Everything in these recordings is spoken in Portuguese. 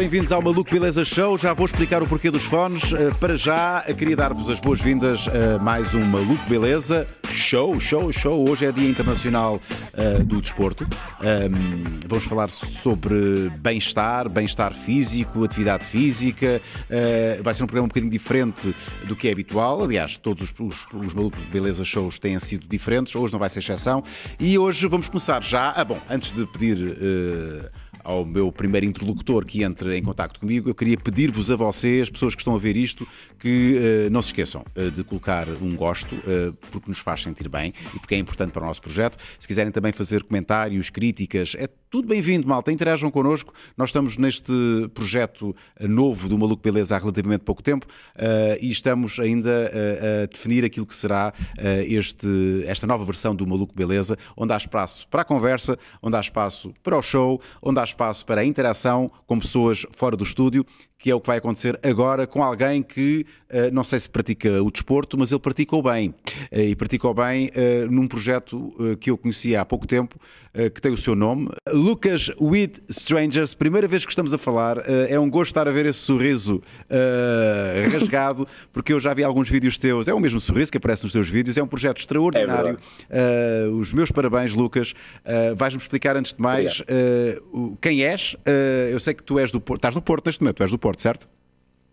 bem-vindos ao Maluco Beleza Show. Já vou explicar o porquê dos fones. Eh, para já, eh, queria dar-vos as boas-vindas a mais um Maluco Beleza Show, show, show. Hoje é Dia Internacional eh, do Desporto. Vamos falar sobre bem-estar, bem-estar físico, atividade física. Vai ser um programa um bocadinho diferente do que é habitual. Aliás, todos os, os, os Maluco Beleza Shows têm sido diferentes. Hoje não vai ser exceção. E hoje vamos começar já. Ah, bom, antes de pedir ao meu primeiro interlocutor que entra em contato comigo, eu queria pedir-vos a vocês, pessoas que estão a ver isto, que uh, não se esqueçam uh, de colocar um gosto, uh, porque nos faz sentir bem e porque é importante para o nosso projeto. Se quiserem também fazer comentários, críticas, é tudo bem-vindo, malta. Interajam connosco. Nós estamos neste projeto novo do Maluco Beleza há relativamente pouco tempo e estamos ainda a definir aquilo que será este, esta nova versão do Maluco Beleza, onde há espaço para a conversa, onde há espaço para o show, onde há espaço espaço para interação com pessoas fora do estúdio que é o que vai acontecer agora com alguém que, eh, não sei se pratica o desporto, mas ele praticou bem. Eh, e praticou bem eh, num projeto que eu conhecia há pouco tempo, que tem o seu nome, Lucas with Strangers. Primeira vez que estamos a falar, é um gosto estar a ver esse sorriso rasgado, porque eu já vi alguns vídeos teus, é o mesmo sorriso que aparece nos teus vídeos, é um projeto extraordinário. É os meus parabéns, Lucas. Vais-me explicar, antes de mais, quem és. Eu sei que tu és do Porto, estás no Porto neste momento, tu és do Porto. Porto, certo?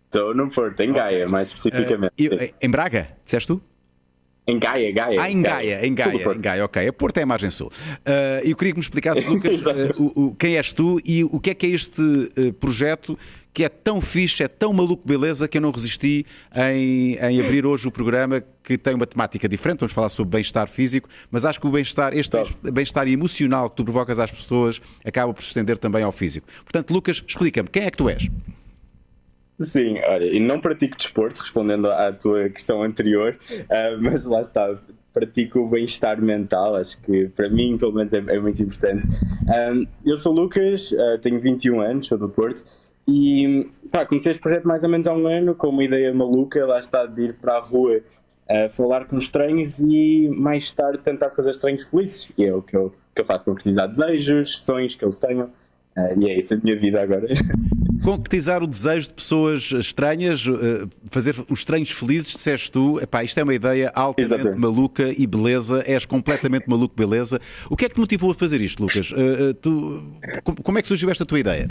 Estou no Porto, em Gaia, okay. mais especificamente. Uh, em Braga, disseste tu? Em Gaia, Gaia. Ah, em Gaia, Gaia em Gaia, em Gaia, ok. A Porto é a margem sul. Uh, eu queria que me explicasse, Lucas, uh, o, o, quem és tu e o que é que é este uh, projeto que é tão fixe, é tão maluco beleza que eu não resisti em, em abrir hoje o programa que tem uma temática diferente. Vamos falar sobre bem-estar físico, mas acho que o bem-estar, este bem-estar emocional que tu provocas às pessoas acaba por se estender também ao físico. Portanto, Lucas, explica-me, quem é que tu és? Sim, olha, e não pratico desporto, respondendo à tua questão anterior, uh, mas lá está, pratico o bem-estar mental, acho que para mim, pelo menos, é, é muito importante. Um, ah, eu sou Lucas, uh, tenho 21 anos, sou do Porto, e pá, comecei este projeto mais ou menos há um ano com uma ideia maluca, lá está, de ir para a rua uh, falar com estranhos e mais tarde tentar fazer estranhos felizes, que é o que eu, que eu faço, concretizar desejos, sonhos que eles tenham. Uh, e é isso a minha vida agora. Concretizar o desejo de pessoas estranhas, uh, fazer os estranhos felizes, disseste tu, epá, isto é uma ideia altamente Exatamente. maluca e beleza, és completamente maluco, beleza. O que é que te motivou a fazer isto, Lucas? Uh, tu, como é que surgiu esta tua ideia?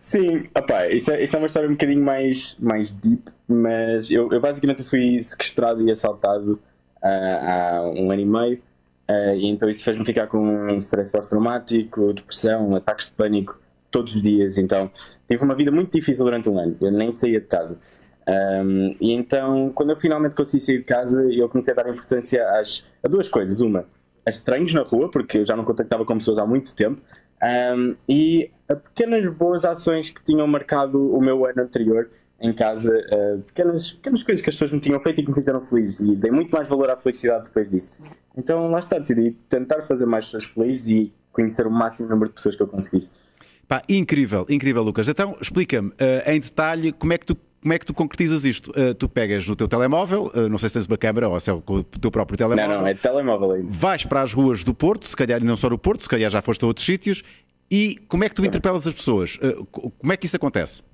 Sim, opa, isto, é, isto é uma história um bocadinho mais, mais deep, mas eu, eu basicamente fui sequestrado e assaltado ah, há um ano e meio eh, e então isso fez-me ficar com um stress pós-traumático, depressão, ataques de pânico todos os dias. Então tive uma vida muito difícil durante um ano, eu nem saía de casa. Um, e então, quando eu finalmente consegui sair de casa, eu comecei a dar importância às, a duas coisas. Uma, a estranhos na rua, porque eu já não contactava com pessoas há muito tempo, um, e a pequenas boas ações que tinham marcado o meu ano anterior em casa, uh, pequenas, pequenas coisas que as pessoas me tinham feito e que me fizeram feliz. E dei muito mais valor à felicidade depois disso. Então lá está, decidi tentar fazer mais pessoas felizes e conhecer o máximo número de pessoas que eu conseguisse. Pá, incrível, incrível, Lucas. Então explica-me uh, em detalhe como é que tu como é que tu concretizas isto? Uh, tu pegas no teu telemóvel, uh, não sei se tens uma câmera ou se é o teu próprio telemóvel. Não, não, é telemóvel ainda. Vais para as ruas do Porto, se calhar não só do Porto, se calhar já foste a outros sítios. E como é que tu interpelas as pessoas? Uh, como é que isso acontece?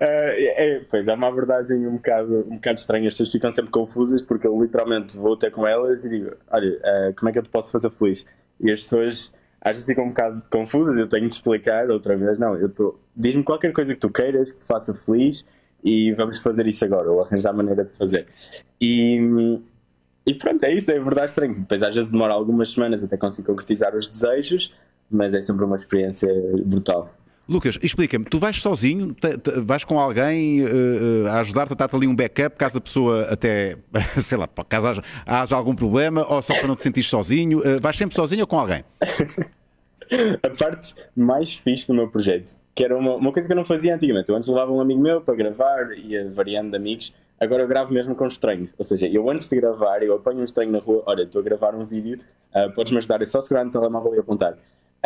é, pois é uma abordagem um bocado, um bocado estranha. As pessoas ficam sempre confusas porque eu literalmente vou ter com elas e digo: Olha, uh, como é que eu te posso fazer feliz? E as pessoas às vezes ficam um bocado confusas. Eu tenho de explicar outra vez: Não, eu estou. Diz-me qualquer coisa que tu queiras que te faça feliz e vamos fazer isso agora, ou arranjar a maneira de fazer. E, e pronto, é isso, é verdade estranho. Depois às vezes demora algumas semanas até conseguir concretizar os desejos, mas é sempre uma experiência brutal. Lucas, explica-me, tu vais sozinho, te, te, vais com alguém uh, uh, a ajudar-te a dar ali um backup caso a pessoa até, sei lá, caso haja, haja algum problema ou só para não te sentir sozinho, uh, vais sempre sozinho ou com alguém? a parte mais fixe do meu projeto, que era uma, uma, coisa que eu não fazia antigamente. Eu antes levava um amigo meu para gravar, ia variando de amigos. Agora eu gravo mesmo com estranhos. Ou seja, eu antes de gravar, eu apanho um estranho na rua, olha, estou a gravar um vídeo, uh, podes-me ajudar, é só segurar no telemóvel e apontar.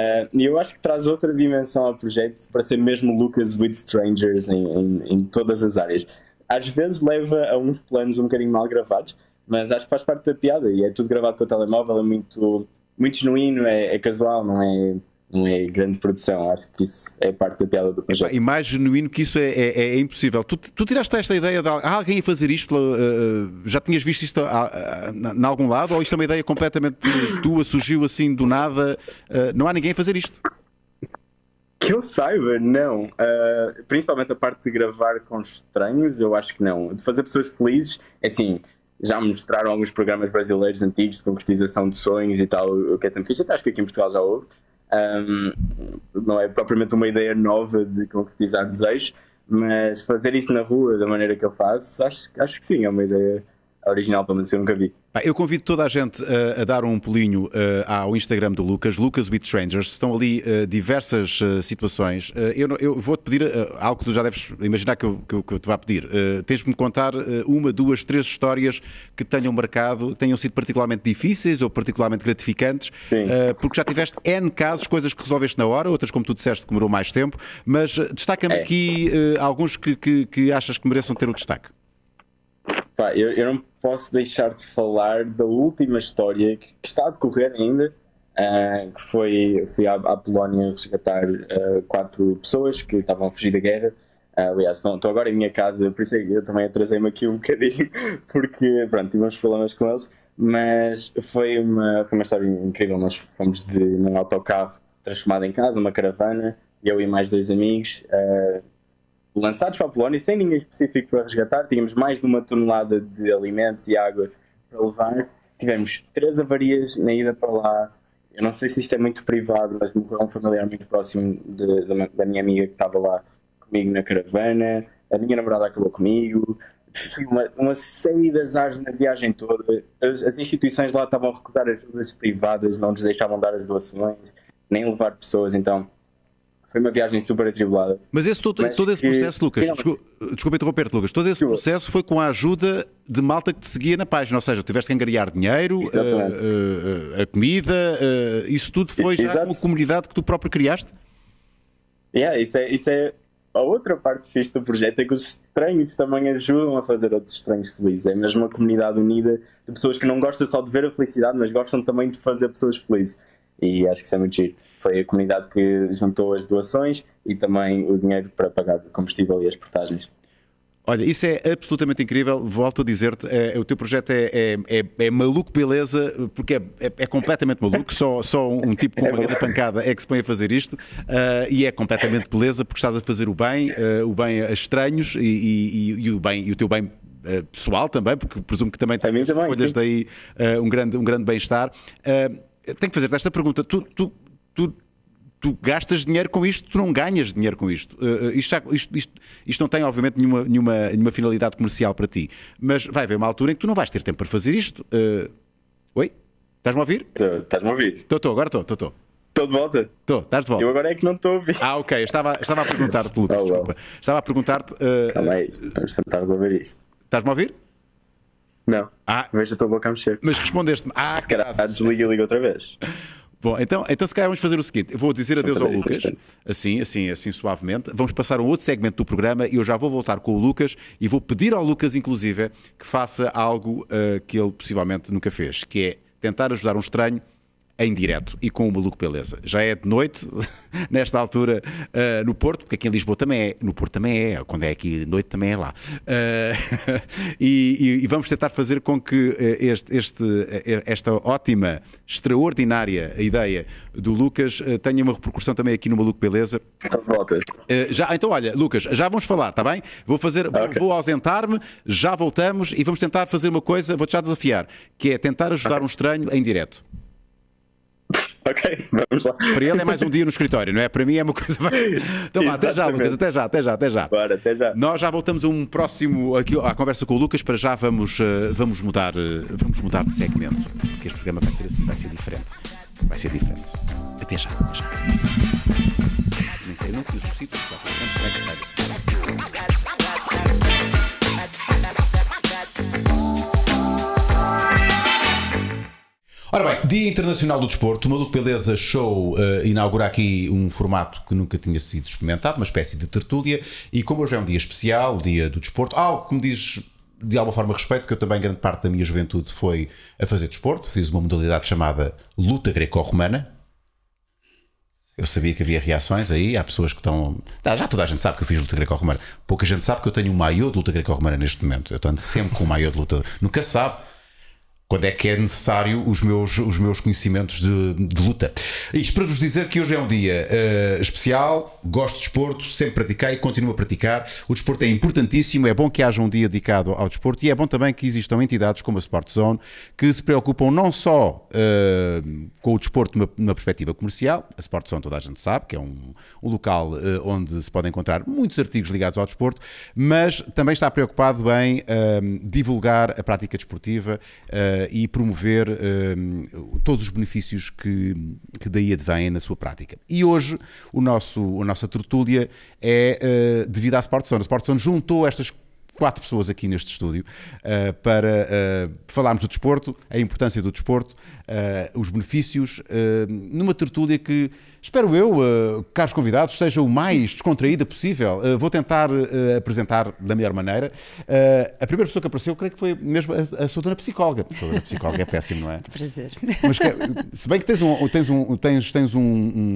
Ah, e eu acho que traz outra dimensão ao projeto para ser mesmo Lucas with Strangers em, em, em todas as áreas. Às vezes leva a uns planos um bocadinho mal gravados, mas acho que faz parte da piada e é tudo gravado com o telemóvel, é muito, muito genuíno, é, é casual, não é não é grande produção. Acho que isso é parte da piada do projeto. E mais genuíno que isso é, é, é impossível. Tu, tu, tiraste esta ideia de alguém a fazer isto, uh, já tinhas visto isto em algum lado? Ou isto é uma ideia completamente tua, surgiu assim do nada? Uh, não há ninguém a fazer isto? Que eu saiba, não. Uh, principalmente a parte de gravar com estranhos, eu acho que não. De fazer pessoas felizes, é assim, já me mostraram alguns programas brasileiros antigos de concretização de sonhos e tal, o que é sempre fixe. Acho que aqui em Portugal já houve. Um, não é propriamente uma ideia nova de concretizar desejos, mas fazer isso na rua da maneira que eu faço, acho, acho que sim, é uma ideia a original, pelo menos eu nunca vi. Eu convido toda a gente a, eh, a dar um pulinho uh, ao Instagram do Lucas, Lucas with Strangers. Estão ali uh, diversas uh, situações. eu, eu vou-te pedir algo que tu já deves imaginar que eu, que eu, que eu te vá pedir. Tens-me contar uma, duas, três histórias que tenham marcado, que tenham sido particularmente difíceis ou particularmente gratificantes, porque já tiveste N casos, coisas que resolveste na hora, outras, como tu disseste, que demorou mais tempo. Mas destaca-me é. aqui alguns que, que, que achas que mereçam ter o destaque. Pá, eu, eu não posso deixar de falar da última história que, que está a decorrer ainda, uh, que foi, foi à, à Polónia resgatar uh, quatro pessoas que estavam a fugir da guerra. Uh, aliás, não, estou agora em minha casa, por isso é eu também atrasei-me aqui um bocadinho, porque pronto, tivemos problemas com eles, mas foi uma, foi uma história incrível. Nós fomos de um autocarro transformado em casa, uma caravana, eu e mais dois amigos. Uh, lançados para a Polónia, sem ninguém específico para resgatar. Tínhamos mais de uma tonelada de alimentos e água para levar. Tivemos três avarias na ida para lá. Eu não sei se isto é muito privado, mas morreu um familiar muito próximo de, de, da minha amiga que estava lá comigo na caravana. A minha namorada acabou comigo. Uma, uma série de azares na viagem toda. As, as instituições lá estavam a recusar ajudas privadas, não nos deixavam dar as doações, nem levar pessoas. Então, foi uma viagem super atribulada. Mas esse, todo, Mas todo esse que... processo, Lucas, desculpa, desculpa interromper-te, Lucas, todo esse processo foi com a ajuda de malta que te seguia na página, ou seja, tiveste que angariar dinheiro, eh, a, a, eh, a comida, a, eh, isso tudo foi já Exato. uma comunidade que tu próprio criaste? Yeah, isso é, isso é a outra parte fixe do projeto é que os estranhos também ajudam a fazer outros estranhos felizes. É mesmo uma comunidade unida de pessoas que não gostam só de ver a felicidade, mas gostam também de fazer pessoas felizes e acho que isso é muito giro. Foi a comunidade que juntou as doações e também o dinheiro para pagar o combustível e as portagens. Olha, isso é absolutamente incrível. Volto a dizer-te, é, o teu projeto é, é, é, é maluco, beleza, porque é, é, é, completamente maluco. Só, só um, um tipo com uma grande pancada é que se põe a fazer isto. Uh, e é completamente beleza, porque estás a fazer o bem, uh, o bem a estranhos e, e, e, e, o, bem, e o teu bem ah, pessoal também, porque presumo que também tens também, escolhas daí uh, um grande, um grande bem-estar. Uh, tenho que fazer-te esta pergunta. Tu, tu, tu, tu, gastas dinheiro com isto, tu não ganhas dinheiro com isto. Uh, isto, já, isto, isto, isto, não tem, obviamente, nenhuma, nenhuma, nenhuma finalidade comercial para ti. Mas vai haver uma altura em que tu não vais ter tempo para fazer isto. Uh, oi? Estás-me a ouvir? Estás-me a ouvir? Estou, estou, agora estou, estou. Estou de volta? Estou, estás de volta. Eu agora é que não estou a ouvir. Ah, ok. Estava, estava a perguntar-te, Lucas, oh, desculpa. Estava a perguntar-te. Uh, Calma aí, vamos tentar resolver isto. Estás-me a ouvir? Não. Ah. Vejo a tua boca a mexer. Mas respondeste-me. Ah, se calhar, desliga e liga outra vez. Bom, então, então se calhar vamos fazer o seguinte: eu vou dizer adeus ao Lucas, assim, assim, assim suavemente. Vamos passar a um outro segmento do programa e eu já vou voltar com o Lucas e vou pedir ao Lucas, inclusive, que faça algo uh, que ele possivelmente nunca fez, que é tentar ajudar um estranho em direto e com o Maluco Beleza. Já é de noite, nesta altura, uh, no Porto, porque aqui em Lisboa também é, no Porto também é, quando é aqui de noite também é lá. Uh, e, e, vamos tentar fazer com que eh, este, este, esta ótima, extraordinária ideia do Lucas tenha uma repercussão também aqui no Maluco Beleza. Uh, já, então, olha, Lucas, já vamos falar, está bem? Vou fazer, okay. vou, vou ausentar-me, já voltamos e vamos tentar fazer uma coisa, vou-te já desafiar, que é tentar ajudar okay. um estranho em direto. ok, vamos lá. Para ele é mais um dia no escritório, não é? Para mim é uma coisa. Então vá, até já, Lucas, até já, até já, até já. Bora, até já. Nós já voltamos a um próximo aqui à conversa com o Lucas. Para já vamos, eh, vamos, mudar, eh, vamos mudar de segmento, porque este programa vai ser assim, vai ser diferente. Vai ser diferente. Até já, até já. Nem sei, não conheço Ora bem, Dia Internacional do Desporto, o Maluco Beleza Show uh, inaugura aqui um formato que nunca tinha sido experimentado, uma espécie de tertúlia, e como hoje é um dia especial, o Dia do Desporto, algo que me diz de alguma forma respeito, que eu também grande parte da minha juventude foi a fazer desporto, fiz uma modalidade chamada luta greco-romana, eu sabia que havia reações aí, há pessoas que estão. Ah, já toda a gente sabe que eu fiz luta greco-romana. Pouca gente sabe que eu tenho um maiô de luta greco-romana neste momento. Eu estou sempre com um maiô de luta. Nunca sabe quando é que é necessário os meus, os meus conhecimentos de, de luta. Isto para vos dizer que hoje é um dia uh, especial, gosto de desporto, sempre pratiquei e continuo a praticar. O desporto é importantíssimo, é bom que haja um dia dedicado ao desporto e é bom também que existam entidades como a Sport Zone que se preocupam não só uh, com o desporto numa, numa, perspectiva comercial, a Sport Zone toda a gente sabe que é um, um local uh, onde se podem encontrar muitos artigos ligados ao desporto, mas também está preocupado em divulgar a prática desportiva eh, e promover eh, todos os benefícios que, que daí advêm na sua prática. E hoje o nosso, a nossa tertúlia é eh, devido à SportZone. A SportZone juntou estas quatro pessoas aqui neste estúdio uh, para uh, falarmos do desporto, a importância do desporto, uh, os benefícios, uh, numa tertúlia que, espero eu, eh, caros convidados, seja o mais descontraída possível. vou tentar apresentar da melhor maneira. a primeira pessoa que apareceu, creio que foi mesmo a, a sua dona psicóloga. A sua dona psicóloga é péssimo, não é? De prazer. Mas, se bem que tens um, tens um, tens, tens um,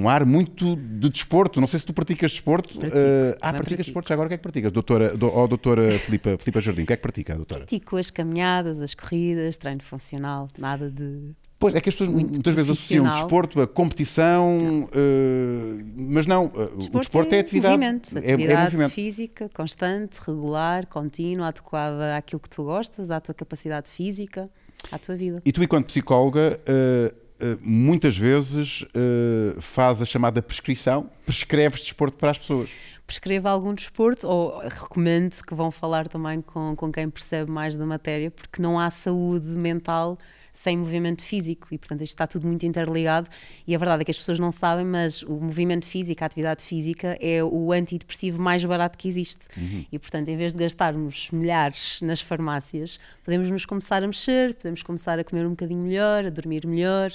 um ar muito de desporto, não sei se tu praticas desporto. Pratico, ah, praticas pratico. desporto, já agora o que é que praticas? Doutora, do, oh, doutora Filipa, Filipa Jardim, o que é que pratica, doutora? Pratico as caminhadas, as corridas, treino funcional, nada de Pois, é que as pessoas Muito muitas vezes associam desporto a competição, não. Uh, eh, mas não, eh, desporto o desporto é, é atividade. Movimento, atividade é, é movimento. física, constante, regular, contínua, adequada àquilo que tu gostas, à tua capacidade física, à tua vida. E tu, enquanto psicóloga, uh, muitas vezes uh, faz a chamada prescrição, prescreves desporto para as pessoas. Prescrevo algum desporto ou recomendo que vão falar também com, com quem percebe mais da matéria, porque não há saúde mental sem movimento físico e, portanto, isto está tudo muito interligado e a verdade é que as pessoas não sabem, mas o movimento físico, a atividade física é o antidepressivo mais barato que existe uhum. e, portanto, em vez de gastarmos milhares nas farmácias, podemos nos começar a mexer, podemos começar a comer um bocadinho melhor, a dormir melhor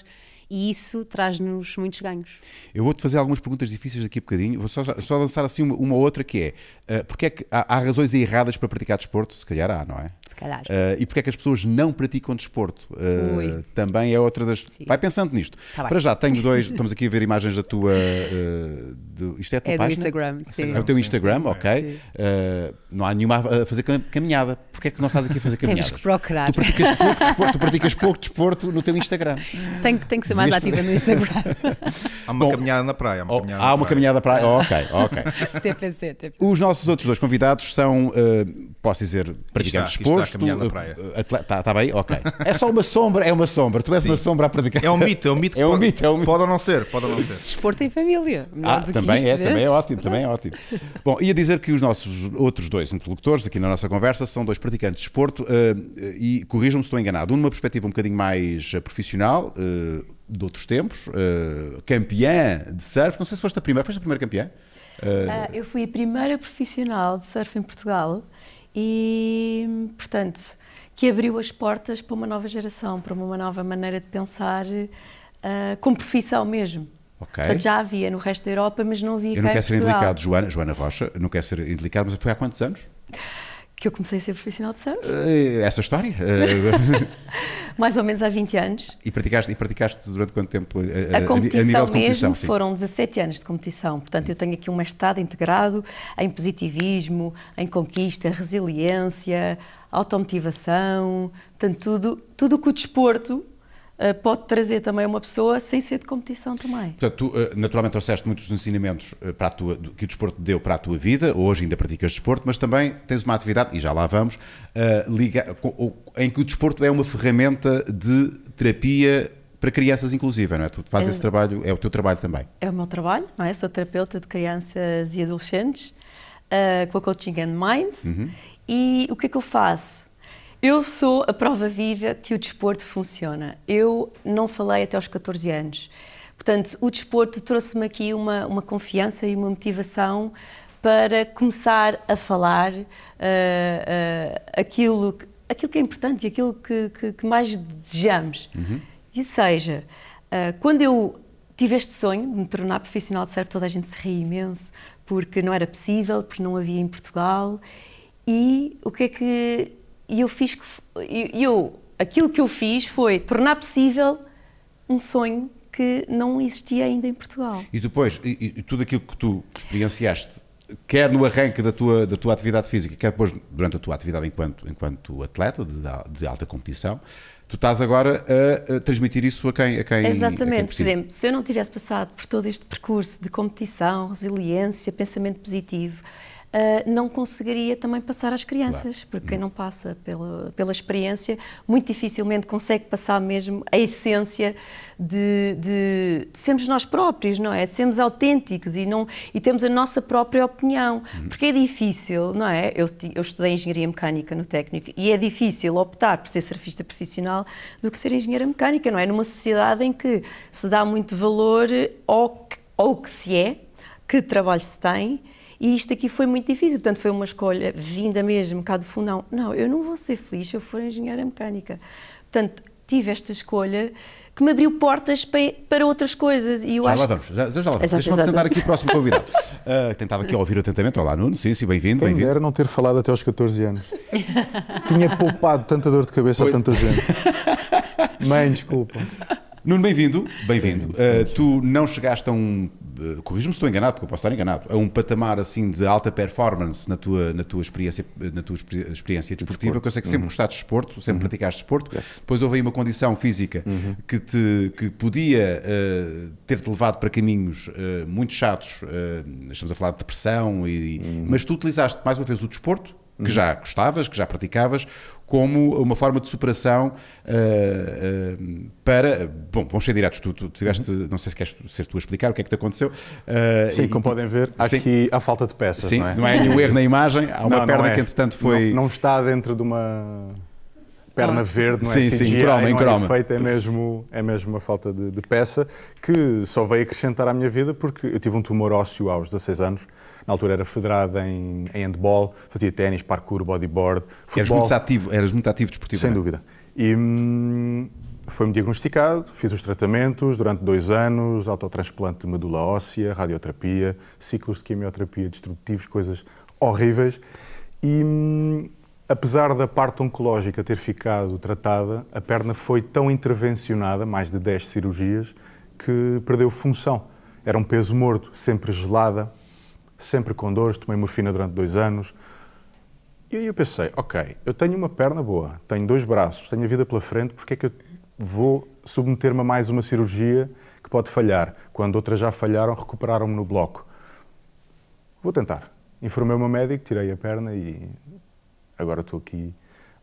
e isso traz-nos muitos ganhos. Eu vou-te fazer algumas perguntas difíceis daqui a bocadinho, vou só, só lançar assim uma, uma outra que é, uh, porque é que há, há razões erradas para praticar desporto? Se calhar há, não é? calhar. Uh, e porque é que as pessoas não praticam desporto? Uh, também é outra das. Sim. Vai pensando nisto. Tá Para bem. já, tenho dois. Estamos aqui a ver imagens da tua. Uh, do, isto é a tua é página? Instagram, ah, sim. É o teu Instagram, é, sim. ok. não há nenhuma a fazer caminhada. Porquê é que nós estás aqui a fazer caminhada? Temos que procurar. Tu praticas pouco desporto, tu praticas pouco desporto no teu Instagram. Tem que, tem que ser mais Veste... ativa no Instagram. Há uma Bom, caminhada na praia. Há uma oh, caminhada, há na, uma praia. caminhada praia. Oh, ok, ok. TPC, TPC. Os nossos outros dois convidados são, posso dizer, praticantes de desporto a caminhar na eh, praia. Está eh, tá bem? Ok. É só uma sombra, é uma sombra. Tu és Sim. uma sombra a praticar. É um mito, é um mito. É um pode, mito, é um mito. Pode ou não ser, pode ou não ser. Desporto em família. Ah, é, também é, vês? também é ótimo, também é ótimo. Bom, ia dizer que os nossos outros dois interlocutores aqui na nossa conversa são dois praticantes de desporto eh, e corrijam-me se estou enganado. Um numa perspectiva um bocadinho mais profissional, de outros tempos, uh, campeã de surf. Não sei se foste a primeira, foste a primeira campeã? Uh, eu fui a primeira profissional de surf em Portugal e, portanto, que abriu as portas para uma nova geração, para uma nova maneira de pensar, uh, ah, como profissão mesmo. Okay. Portanto, já havia no resto da Europa, mas não havia Eu não quero ser indelicado Joana, Joana Rocha, não quero ser indelicado mas foi há quantos anos? que eu comecei a ser profissional de surf. Eh, essa história? Eh, Mais ou menos há 20 anos. E praticaste, e praticaste durante quanto tempo? Eh, a, a, a competição a mesmo sim. foram 17 anos de competição. Portanto, eu tenho aqui um mestrado integrado em positivismo, em conquista, resiliência, automotivação, portanto, tudo, tudo que o desporto eh, pode trazer também uma pessoa sem ser de competição também. Portanto, tu eh, naturalmente trouxeste muitos ensinamentos eh, para a tua, que o desporto deu para a tua vida, hoje ainda praticas desporto, mas também tens uma atividade, e já lá vamos, em que o desporto é uma ferramenta de terapia para crianças inclusive, não é? Tu fazes é, esse trabalho, é o teu trabalho também. É o meu trabalho, não é? Sou terapeuta de crianças e adolescentes uh, com a Coaching and Minds uhum. e o que é que eu faço? Eu sou a prova viva que o desporto funciona. Eu não falei até aos 14 anos. Portanto, o desporto trouxe-me aqui uma, uma confiança e uma motivação para começar a falar uh, uh, aquilo, que, aquilo que é importante e aquilo que, que, que, mais desejamos. Uhum. E seja, uh, quando eu tive este sonho de me tornar profissional de surf, toda a gente se ria imenso, porque não era possível, porque não havia em Portugal. E o que é que e eu fiz eu, aquilo que eu fiz foi tornar possível um sonho que não existia ainda em Portugal. E depois, e, e tudo aquilo que tu experienciaste, quer no arranque da tua, da tua atividade física, quer depois durante a tua atividade enquanto, enquanto atleta de, de alta competição, tu estás agora a, a, transmitir isso a quem, a quem Exatamente, a quem por exemplo, se eu não tivesse passado por todo este percurso de competição, resiliência, pensamento positivo, uh, não conseguiria também passar às crianças, claro. porque quem uhum. não passa pela, pela experiência muito dificilmente consegue passar mesmo a essência de, de, de sermos nós próprios, não é? De sermos autênticos e, não, e temos a nossa própria opinião, uhum. porque é difícil, não é? Eu, eu estudei engenharia mecânica no técnico e é difícil optar por ser surfista profissional do que ser engenheira mecânica, não é? Numa sociedade em que se dá muito valor ao que, ao que se é, que trabalho se tem e isto aqui foi muito difícil, portanto, foi uma escolha vinda mesmo cá do fundão. Não, eu não vou ser feliz se eu for engenheira mecânica. Portanto, tive esta escolha que me abriu portas para, outras coisas. E eu já acho... lá vamos, já, então já lá vamos. Deixa-me apresentar aqui o próximo convidado. Uh, tentava aqui ouvir atentamente. Olá, Nuno, sim, sim, bem-vindo. Quem bem era não ter falado até aos 14 anos. Tinha poupado tanta dor de cabeça pois. a tanta gente. Mãe, desculpa. Nuno, bem-vindo. Bem-vindo. Uh, tu não chegaste a um corrijo-me se estou enganado, porque eu posso estar enganado, a um patamar assim de alta performance na tua, na tua, experiência, na tua experiência desportiva, de que eu sei que sempre uhum. gostaste de desporto, sempre uhum. praticaste desporto, yes. depois houve aí uma condição física uhum. que, te, que podia uh, ter-te levado para caminhos uh, muito chatos, eh, estamos a falar de depressão, e, uhum. mas tu utilizaste mais uma vez o desporto, que uhum. já gostavas, que já praticavas, como uma forma de superação uh, eh, uh, eh, para. Bom, vamos ser diretos, tu, tu, tiveste, uhum. não sei se queres ser tu a explicar o que é que te aconteceu. Uh, sim, e, como podem ver, sim, aqui há falta de peças. Sim, não é, não é nenhum erro na imagem, há uma não, perna não é. que entretanto foi. Não, não, está dentro de uma perna ah. verde, não é sim, CGI, assim sim, croma, não croma. é é mesmo, é mesmo uma falta de, de, peça que só veio acrescentar à minha vida porque eu tive um tumor ósseo aos 16 anos, na altura era federado em, em handball, fazia ténis, parkour, bodyboard, futebol. Eras muito ativo, eras muito ativo desportivo. Sem dúvida. E hum, foi-me diagnosticado, fiz os tratamentos durante dois anos, autotransplante de medula óssea, radioterapia, ciclos de quimioterapia destrutivos, coisas horríveis. E... Hum, Apesar da parte oncológica ter ficado tratada, a perna foi tão intervencionada, mais de 10 cirurgias, que perdeu função. Era um peso morto, sempre gelada, sempre com dores, tomei morfina durante dois anos. E aí eu pensei, ok, eu tenho uma perna boa, tenho dois braços, tenho a vida pela frente, porque é que eu vou submeter-me a mais uma cirurgia que pode falhar, quando outras já falharam, recuperaram-me no bloco? Vou tentar. Informei o meu médico, tirei a perna e agora estou aqui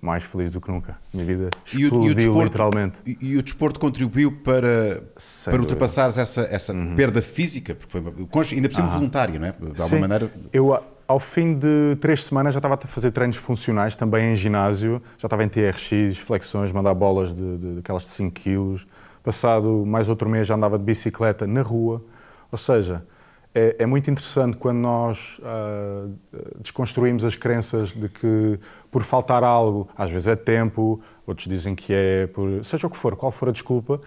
mais feliz do que nunca. Minha vida explodiu e o, e o desporto, literalmente. E, e, o desporto contribuiu para, para ultrapassares essa, essa uhum. perda física, porque foi ainda por cima ah. voluntária, não é? De alguma Sim. maneira. Eu, ao fim de três semanas já estava a fazer treinos funcionais também em ginásio, já estava em TRX, flexões, mandar bolas de, de, aquelas de 5 kg. Passado mais outro mês já andava de bicicleta na rua. Ou seja, é, é muito interessante quando nós uh, desconstruímos as crenças de que por faltar algo, às vezes é tempo, outros dizem que é por. seja o que for, qual for a desculpa,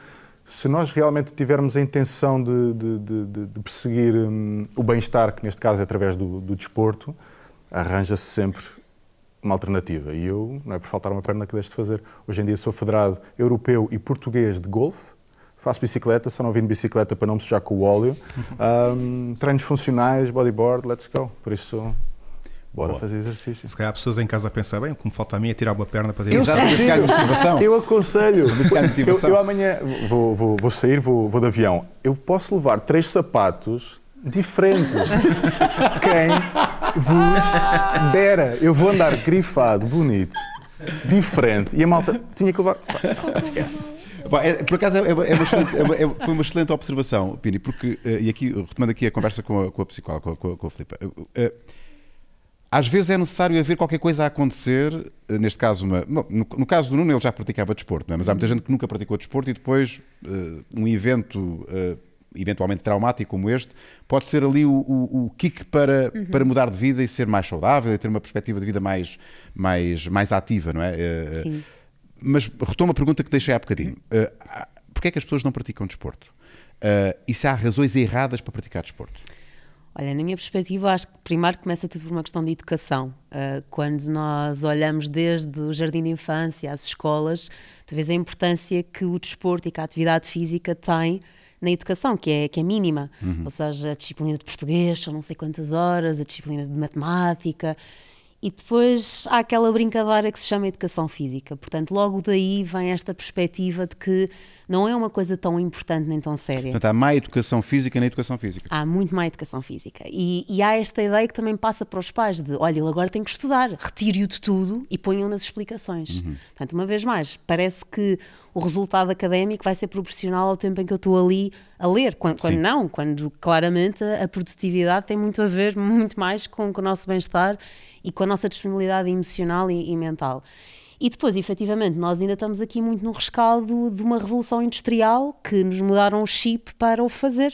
se nós realmente tivermos a intenção de, de, de, de perseguir hum, o bem-estar, que neste caso é através do, do desporto, arranja-se sempre uma alternativa. E eu, não é por faltar uma perna que deixo de fazer, hoje em dia sou federado europeu e português de golfe, faço bicicleta, só não vim de bicicleta para não me sujar com o óleo. Um, treinos funcionais, bodyboard, let's go. Por isso, bora Boa. fazer exercício. Se calhar há pessoas em casa a pensar, bem, como falta a mim é tirar uma perna para ter Exato, motivação. Eu aconselho. Eu, eu, amanhã vou, vou, vou sair, vou, vou de avião. Eu posso levar três sapatos diferentes. Quem vos dera. Eu vou andar grifado, bonito, diferente. E a malta tinha que levar. esquece. É, por acaso é, é, é uma excelente, é, é, foi uma excelente observação, Pini, porque, uh, e aqui, retomando aqui a conversa com a, com a psicóloga, com a, com a, com a Filipe, uh, eh, às vezes é necessário haver qualquer coisa a acontecer, uh, neste caso, uma, no, no, caso do Nuno ele já praticava desporto, mas há muita gente que nunca praticou desporto e depois um evento eventualmente traumático como este, pode ser ali o, o, o kick para, uhum. para mudar de vida e ser mais saudável e ter uma perspectiva de vida mais, mais, mais ativa, não é? Sim. Mas retomo a pergunta que deixei há bocadinho. Uh, Porquê é que as pessoas não praticam desporto? Uh, e se há razões erradas para praticar desporto? Olha, na minha perspectiva, acho que primeiro começa tudo por uma questão de educação. Uh, quando nós olhamos desde o jardim de infância às escolas, talvez a importância que o desporto e que a atividade física têm na educação, que é, que é mínima. Uhum. Ou seja, a disciplina de português, são não sei quantas horas, a disciplina de matemática. E depois há aquela brincadeira que se chama educação física. Portanto, logo daí vem esta perspectiva de que não é uma coisa tão importante nem tão séria. Portanto, há má educação física na educação física. Há muito má educação física. E, e há esta ideia que também passa para os pais de, olha, ele agora tem que estudar, retire-o de tudo e ponham nas explicações. Uhum. Portanto, uma vez mais, parece que o resultado académico vai ser proporcional ao tempo em que eu estou ali a ler, quando, quando não, quando claramente a produtividade tem muito a ver muito mais com, com o nosso bem-estar e com a nossa disponibilidade emocional e, e mental. E depois, efetivamente, nós ainda estamos aqui muito no rescaldo de uma revolução industrial que nos mudaram o chip para o fazer.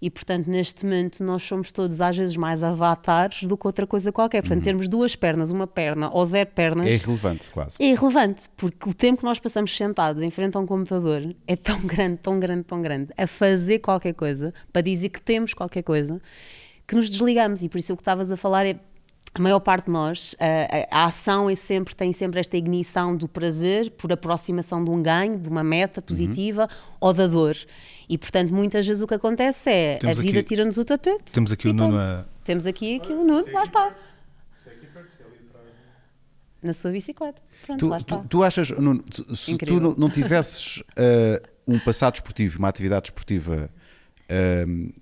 E, portanto, neste momento nós somos todos às vezes mais avatares do que outra coisa qualquer. Portanto, uhum. termos duas pernas, uma perna ou zero pernas. É irrelevante, quase. É irrelevante, porque o tempo que nós passamos sentados em frente a um computador é tão grande, tão grande, tão grande, a fazer qualquer coisa, para dizer que temos qualquer coisa, que nos desligamos. E por isso o que estavas a falar é a maior parte de nós, a, eh, eh, a, ação é sempre, tem sempre esta ignição do prazer por aproximação de um ganho, de uma meta uhum. positiva uhum. ou da dor. E, portanto, muitas vezes o que acontece é temos a vida tira-nos o tapete. Temos aqui o Nuno. A... Temos aqui, aqui o Nuno, lá está. Na sua bicicleta. Pronto, tu, lá está. Tu, tu achas, Nuno, se Incrível. tu não tivesses uh, um passado esportivo, uma atividade esportiva, uh,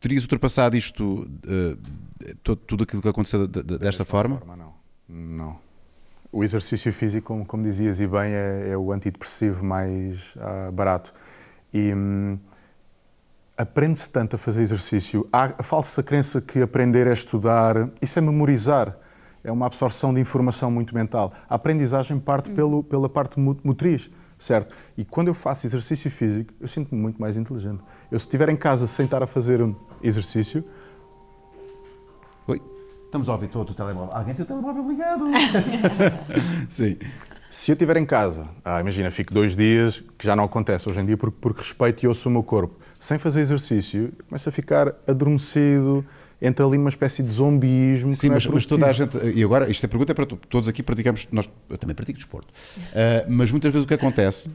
terias ultrapassado isto. Uh, tudo aquilo que aconteceu de, de, desta, desta forma? forma? Não. não. O exercício físico, como, como dizias e bem, é, é o antidepressivo mais ah, barato. E hum, aprende-se tanto a fazer exercício. Há a falsa crença que aprender é estudar, isso é memorizar. É uma absorção de informação muito mental. A aprendizagem parte hum. pelo, pela parte motriz certo? E quando eu faço exercício físico, eu sinto-me muito mais inteligente. Eu, se estiver em casa sem estar a fazer um exercício, Oi? Estamos a ouvir todo o telemóvel. Alguém tem o telemóvel ligado? Sim. Se eu estiver em casa, ah, imagina, fico dois dias, que já não acontece hoje em dia, porque, porque respeito e ouço o meu corpo. Sem fazer exercício, começo a ficar adormecido, entra ali numa espécie de zombismo. Sim, é mas, mas, toda a gente. E agora, esta é pergunta é para todos aqui, praticamos. Nós, eu também pratico desporto. Uh, mas muitas vezes o que acontece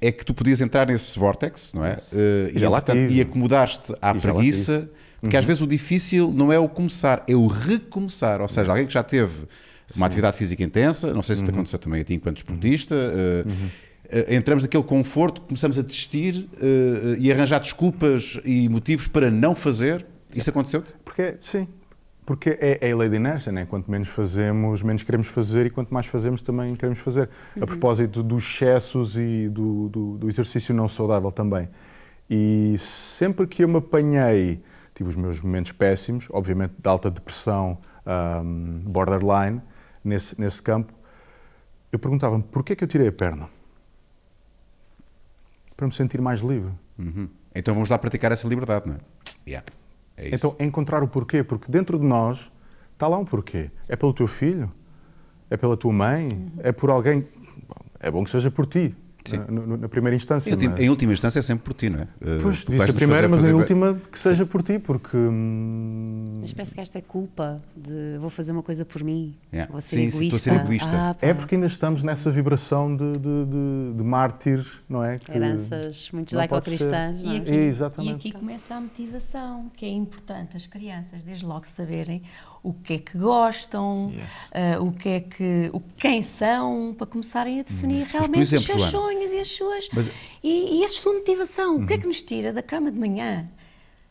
é que tu podias entrar nesse vortex, não é? Uh, e, e, e acomodaste à e preguiça. Porque uhum. às vezes o difícil não é o começar, é o recomeçar. Ou seja, Isso. alguém que já teve Sim. uma atividade física intensa, não sei se uhum. te aconteceu também a ti enquanto uhum. esportista. Uh, uh, entramos naquele conforto, começamos a desistir uh, e arranjar desculpas e motivos para não fazer. Isso aconteceu-te? Porque, sim, porque é, é, a lei da inércia, né? quanto menos fazemos, menos queremos fazer e quanto mais fazemos, também queremos fazer. A uhum. propósito dos excessos e do, do, do exercício não saudável também. E sempre que eu me apanhei tive os meus momentos péssimos, obviamente de alta depressão, um, borderline, nesse, nesse campo. Eu perguntava-me porquê é que eu tirei a perna? Para me sentir mais livre. Uhum. Então vamos lá praticar essa liberdade, não é? Yeah. é isso. Então é encontrar o porquê, porque dentro de nós está lá um porquê. É pelo teu filho? É pela tua mãe? Uhum. É por alguém? é bom que seja por ti, na, na, primeira instância. Em, mas... em, última instância é sempre por ti, não é? Eh, pois, disse a primeira, mas em última que seja por ti, porque... Hum, mas parece que esta é culpa de vou fazer uma coisa por mim, yeah. É. vou ser sim, egoísta. a ser egoísta. Ah, é porque ainda estamos nessa vibração de, de, de, de mártires, não é? Que Heranças, muitos laico-cristãs. É? E, aqui, é, exatamente. e aqui começa a motivação, que é importante as crianças, desde logo saberem o que é que gostam, yes. uh, o que é que, o, quem são, para começarem a definir uhum. realmente exemplo, os seus Joana, sonhos e as suas. Mas... E, e a sua motivação. Uhum. O que é uhum. que nos tira da cama de manhã?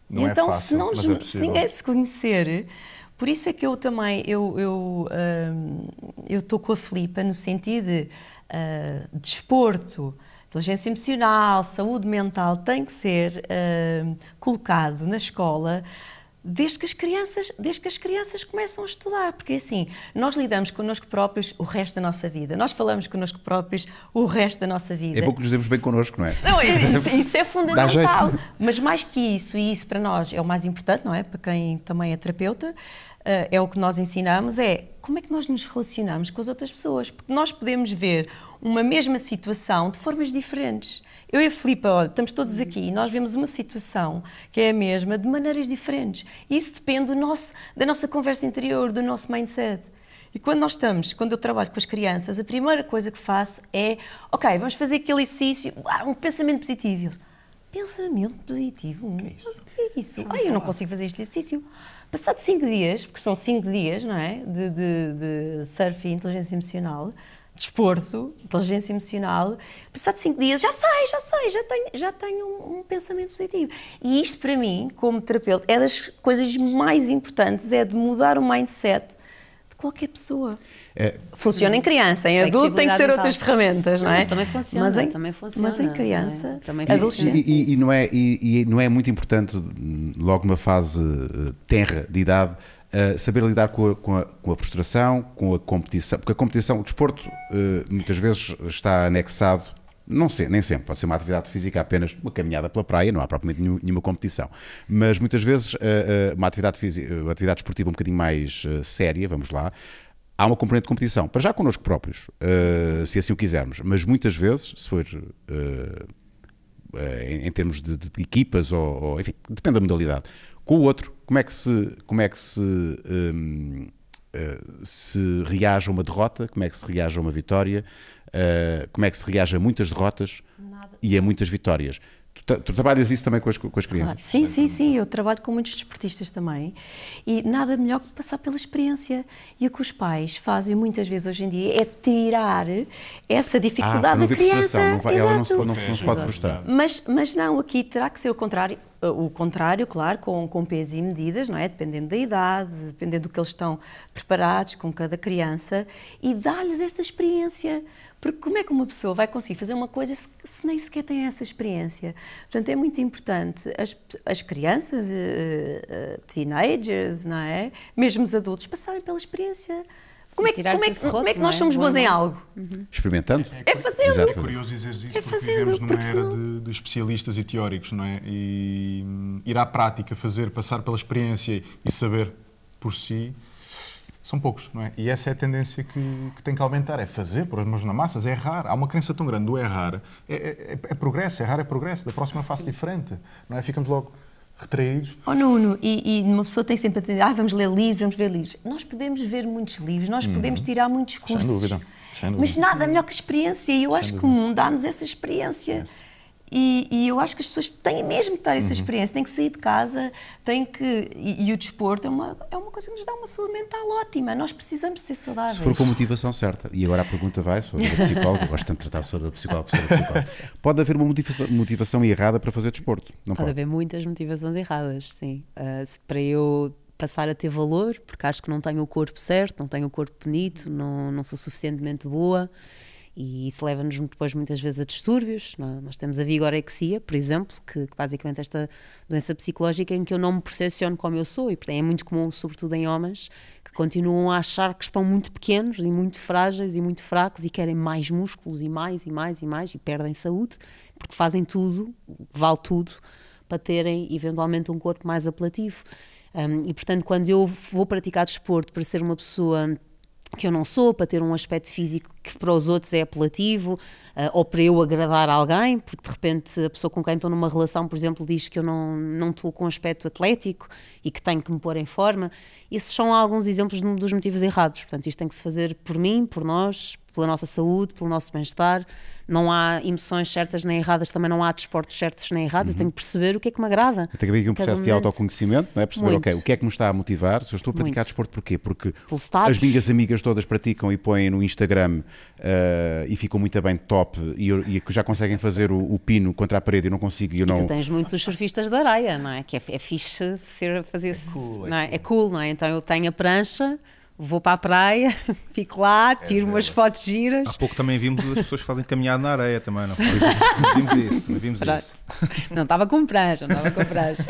Não é então, é fácil, se, não, é se ninguém se conhecer, por isso é que eu também eu eu uh, eu estou com a Filipa no sentido de uh, desporto, inteligência emocional, saúde mental tem que ser uh, colocado na escola desde que as crianças, desde que as crianças começam a estudar, porque assim, nós lidamos connosco próprios o resto da nossa vida. Nós falamos connosco próprios o resto da nossa vida. É bom que nos demos bem connosco, não é? Não, é isso, isso é fundamental. Mas mais que isso, e isso para nós é o mais importante, não é? Para quem também é terapeuta, ah, é o que nós ensinamos, é como é que nós nos relacionamos com as outras pessoas. Porque nós podemos ver uma mesma situação de formas diferentes. Eu e a Filipa, olha, estamos todos aqui e nós vemos uma situação que é a mesma de maneiras diferentes. Isso depende do nosso, da nossa conversa interior, do nosso mindset. E quando nós estamos, quando eu trabalho com as crianças, a primeira coisa que faço é, ok, vamos fazer aquele exercício, ah, um pensamento positivo. Pensamento positivo? É o que é isso? Que é isso? Ah, eu não consigo fazer este exercício. Passado cinco dias, porque são cinco dias, não é? De, de, de surf e inteligência emocional, desporto, inteligência emocional, passado cinco dias já sei, já sei, já tenho, já tenho um, um, pensamento positivo. E isto para mim, como terapeuta, é das coisas mais importantes, é de mudar o mindset de qualquer pessoa. É, funciona em criança, em adulto tem que ser outras ferramentas, não é? Mas também funciona, mas em, também funciona. Mas em é? criança, é? adolescente. E, e, e, não é, e, e, não é muito importante, logo numa fase eh, tenra de idade, Uh, saber lidar com a, com, a, com a, frustração, com a competição, porque a competição, o desporto uh, muitas vezes está anexado, não sei, nem sempre, pode ser uma atividade física apenas uma caminhada pela praia, não há propriamente nenhuma competição, mas muitas vezes uma atividade física, uma atividade esportiva um bocadinho mais séria, vamos lá, há uma componente de competição, para já connosco próprios, uh, se assim o quisermos, mas muitas vezes, se for uh, uh, em, em, termos de, de equipas, ou, ou, enfim, depende da modalidade, com o outro, como é que se, como é que se, um, ehm, se reage a uma derrota, como é que se reage a uma vitória, como é que se reage a muitas derrotas Nada. e a muitas vitórias. Tu, tu trabalhas isso também com as, com as crianças? Claro. Sim, sim, sim. Eu trabalho com muitos desportistas também. E nada melhor que passar pela experiência. E o que os pais fazem muitas vezes hoje em dia é tirar essa dificuldade ah, da criança. Não vai, ela não se, não, não se pode frustrar. Mas, mas não, aqui terá que ser o contrário eh, o contrário, claro, com, com peso e medidas, não é? Dependendo da idade, dependendo do que eles estão preparados com cada criança, e dar-lhes esta experiência. Porque como é que uma pessoa vai conseguir fazer uma coisa se, se nem sequer tem essa experiência? Portanto, é muito importante as, as crianças, uh, uh, teenagers, não é? Mesmo os adultos, passarem pela experiência. Como é, é que, como, é que, roto, como é que, nós é? somos é bons em algo? Uhum. Experimentando. É fazendo. é curioso dizer isso, é porque fazendo, vivemos numa porque era senão... de, de, especialistas e teóricos, não é? E hum, ir à prática, fazer, passar pela experiência e saber por si são poucos, não é? E essa é a tendência que, que tem que aumentar, é fazer por as mãos na massa, é errar. Há uma crença tão grande do errar, é, é, é, é progresso, errar é progresso, da próxima faço é diferente, não é? Ficamos logo retraídos. Oh Nuno, e, e, uma pessoa tem sempre a tendência, ah, vamos ler livros, vamos ver livros. Nós podemos ver muitos livros, nós uhum. podemos uhum. tirar muitos cursos. Sem dúvida. Sem dúvida. Mas nada melhor que a experiência, e eu Sem acho dúvida. que o mundo dá-nos essa experiência. Yes e, e, eu acho que as pessoas têm mesmo que ter essa uhum. experiência, têm que sair de casa, têm que. E, e, o desporto é uma, é uma coisa que nos dá uma saúde mental ótima. Nós precisamos ser saudáveis. Se for com a motivação certa. E agora a pergunta vai, sou da psicóloga, gosto tanto de tratar sobre a psicóloga, psicóloga. Pode haver uma motivação, motivação errada para fazer desporto? Não pode, pode haver muitas motivações erradas, sim. Uh, para eu passar a ter valor, porque acho que não tenho o corpo certo, não tenho o corpo bonito, não, não sou suficientemente boa. E isso leva-nos depois muitas vezes a distúrbios. Nós temos a vigorexia, por exemplo, que, que basicamente é esta doença psicológica em que eu não me percepciono como eu sou, e portanto é muito comum, sobretudo em homens, que continuam a achar que estão muito pequenos e muito frágeis e muito fracos e querem mais músculos e mais e mais e mais e perdem saúde porque fazem tudo, vale tudo, para terem eventualmente um corpo mais apelativo. Um, e portanto, quando eu vou praticar desporto para ser uma pessoa que eu não sou, para ter um aspecto físico que para os outros é apelativo, uh, ou para eu agradar alguém, porque de repente a pessoa com quem estou numa relação, por exemplo, diz que eu não, não estou com um aspecto atlético e que tenho que me pôr em forma. Esses são alguns exemplos dos motivos errados. Portanto, isto tem que se fazer por mim, por nós, pela nossa saúde, pelo nosso bem-estar. Não há emoções certas nem erradas, também não há desportos certos nem errados. Uhum. Eu tenho que perceber o que é que me agrada. Tem que haver aqui um processo momento. de autoconhecimento, não é? Perceber, o que é que me está a motivar? Se eu estou a praticar Muito. desporto, porquê? Porque as minhas amigas todas praticam e põem no Instagram uh, e ficam muito bem top e, e já conseguem fazer o, o, pino contra a parede e não consigo. E eu não... E tu tens muitos os surfistas da areia, não é? Que é, é fixe ser, fazer é cool, é, é? Cool. é cool, não é? Então eu tenho a prancha vou para a praia, fico lá, é tiro é umas fotos giras. Há pouco também vimos as pessoas que fazem caminhada na areia também, não? vimos isso, não vimos Pronto. isso. Não estava com prancha, não estava com prancha.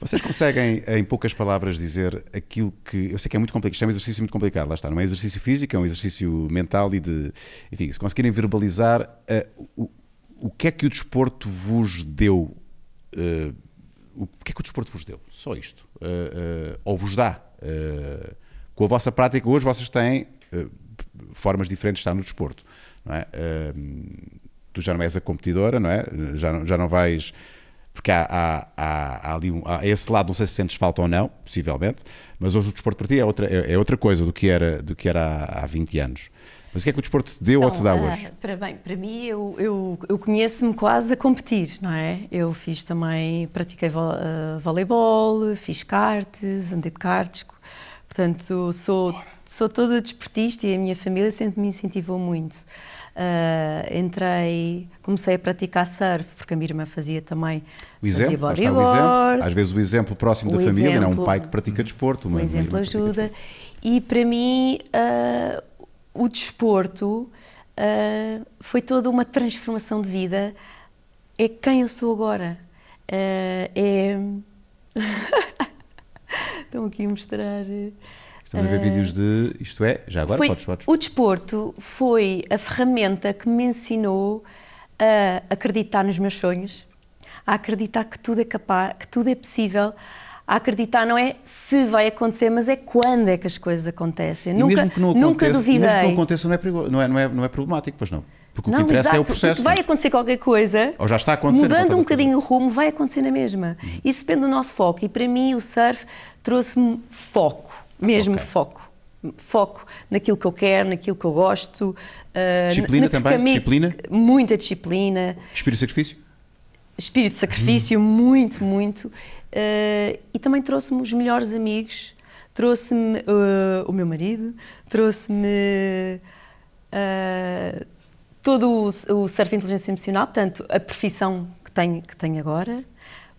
Vocês conseguem, em poucas palavras, dizer aquilo que. Eu sei que é muito complicado, isto é um exercício muito complicado, lá está. Não é, é um exercício físico, é um exercício mental e de. Enfim, se conseguirem verbalizar uh, o, o que é que o desporto vos deu. Uh, o que é que o desporto vos deu? Só isto. Uh, ou vos dá com a vossa prática hoje vocês têm uh, formas diferentes de estar no desporto, não é? Uh, tu já não és a competidora, não é? Já não, já não vais... Porque há, há, há, há ali um, há esse lado, não sei se sentes falta ou não, possivelmente, mas hoje o desporto para ti é outra, é, é outra coisa do que era, do que era há, há 20 anos. Mas o que é que o desporto te deu então, ou te então, dá ah, hoje? Ah, para, bem, para mim, eu, eu, eu conheço-me quase a competir, não é? Eu fiz também, pratiquei vo, uh, voleibol, fiz kartes, andei de kartes, Portanto, sou, sou toda desportista e a minha família sempre me incentivou muito. Uh, entrei, comecei a praticar surf, porque a minha irmã fazia também o exemplo, fazia bodyboard. Às vezes o exemplo próximo o da exemplo, família, não é um pai que pratica desporto. Uma, o exemplo ajuda. E para mim, uh, o desporto uh, foi toda uma transformação de vida. É quem eu sou agora. é. Estão aqui a mostrar. Eh, Estamos a ver uh, vídeos de. Isto é, já agora foi, podes, podes. O desporto foi a ferramenta que me ensinou a acreditar nos meus sonhos, a acreditar que tudo é capaz, que tudo é possível, a acreditar não é se vai acontecer, mas é quando é que as coisas acontecem. E nunca, mesmo que não aconteça, nunca duvidei. Mesmo que não aconteça, não é, não é, não é, não é problemático, pois não. Porque não, o que interessa exato, é o processo. Porque vai é? acontecer qualquer coisa. Ou já está acontecendo. Mudando um bocadinho o rumo, vai acontecer na mesma. Uhum. Isso depende do nosso foco. E para mim, o surf trouxe-me foco. Mesmo okay. foco. Foco naquilo que eu quero, naquilo que eu gosto. Ah, disciplina também? Caminho, disciplina? Muita disciplina. Espírito de sacrifício? Espírito de sacrifício, uhum. muito, muito. Uh, e também trouxe-me os melhores amigos. Trouxe-me uh, o meu marido. Trouxe-me. Uh, todo o, o surf inteligência emocional, portanto, a profissão que tenho, que tenho agora.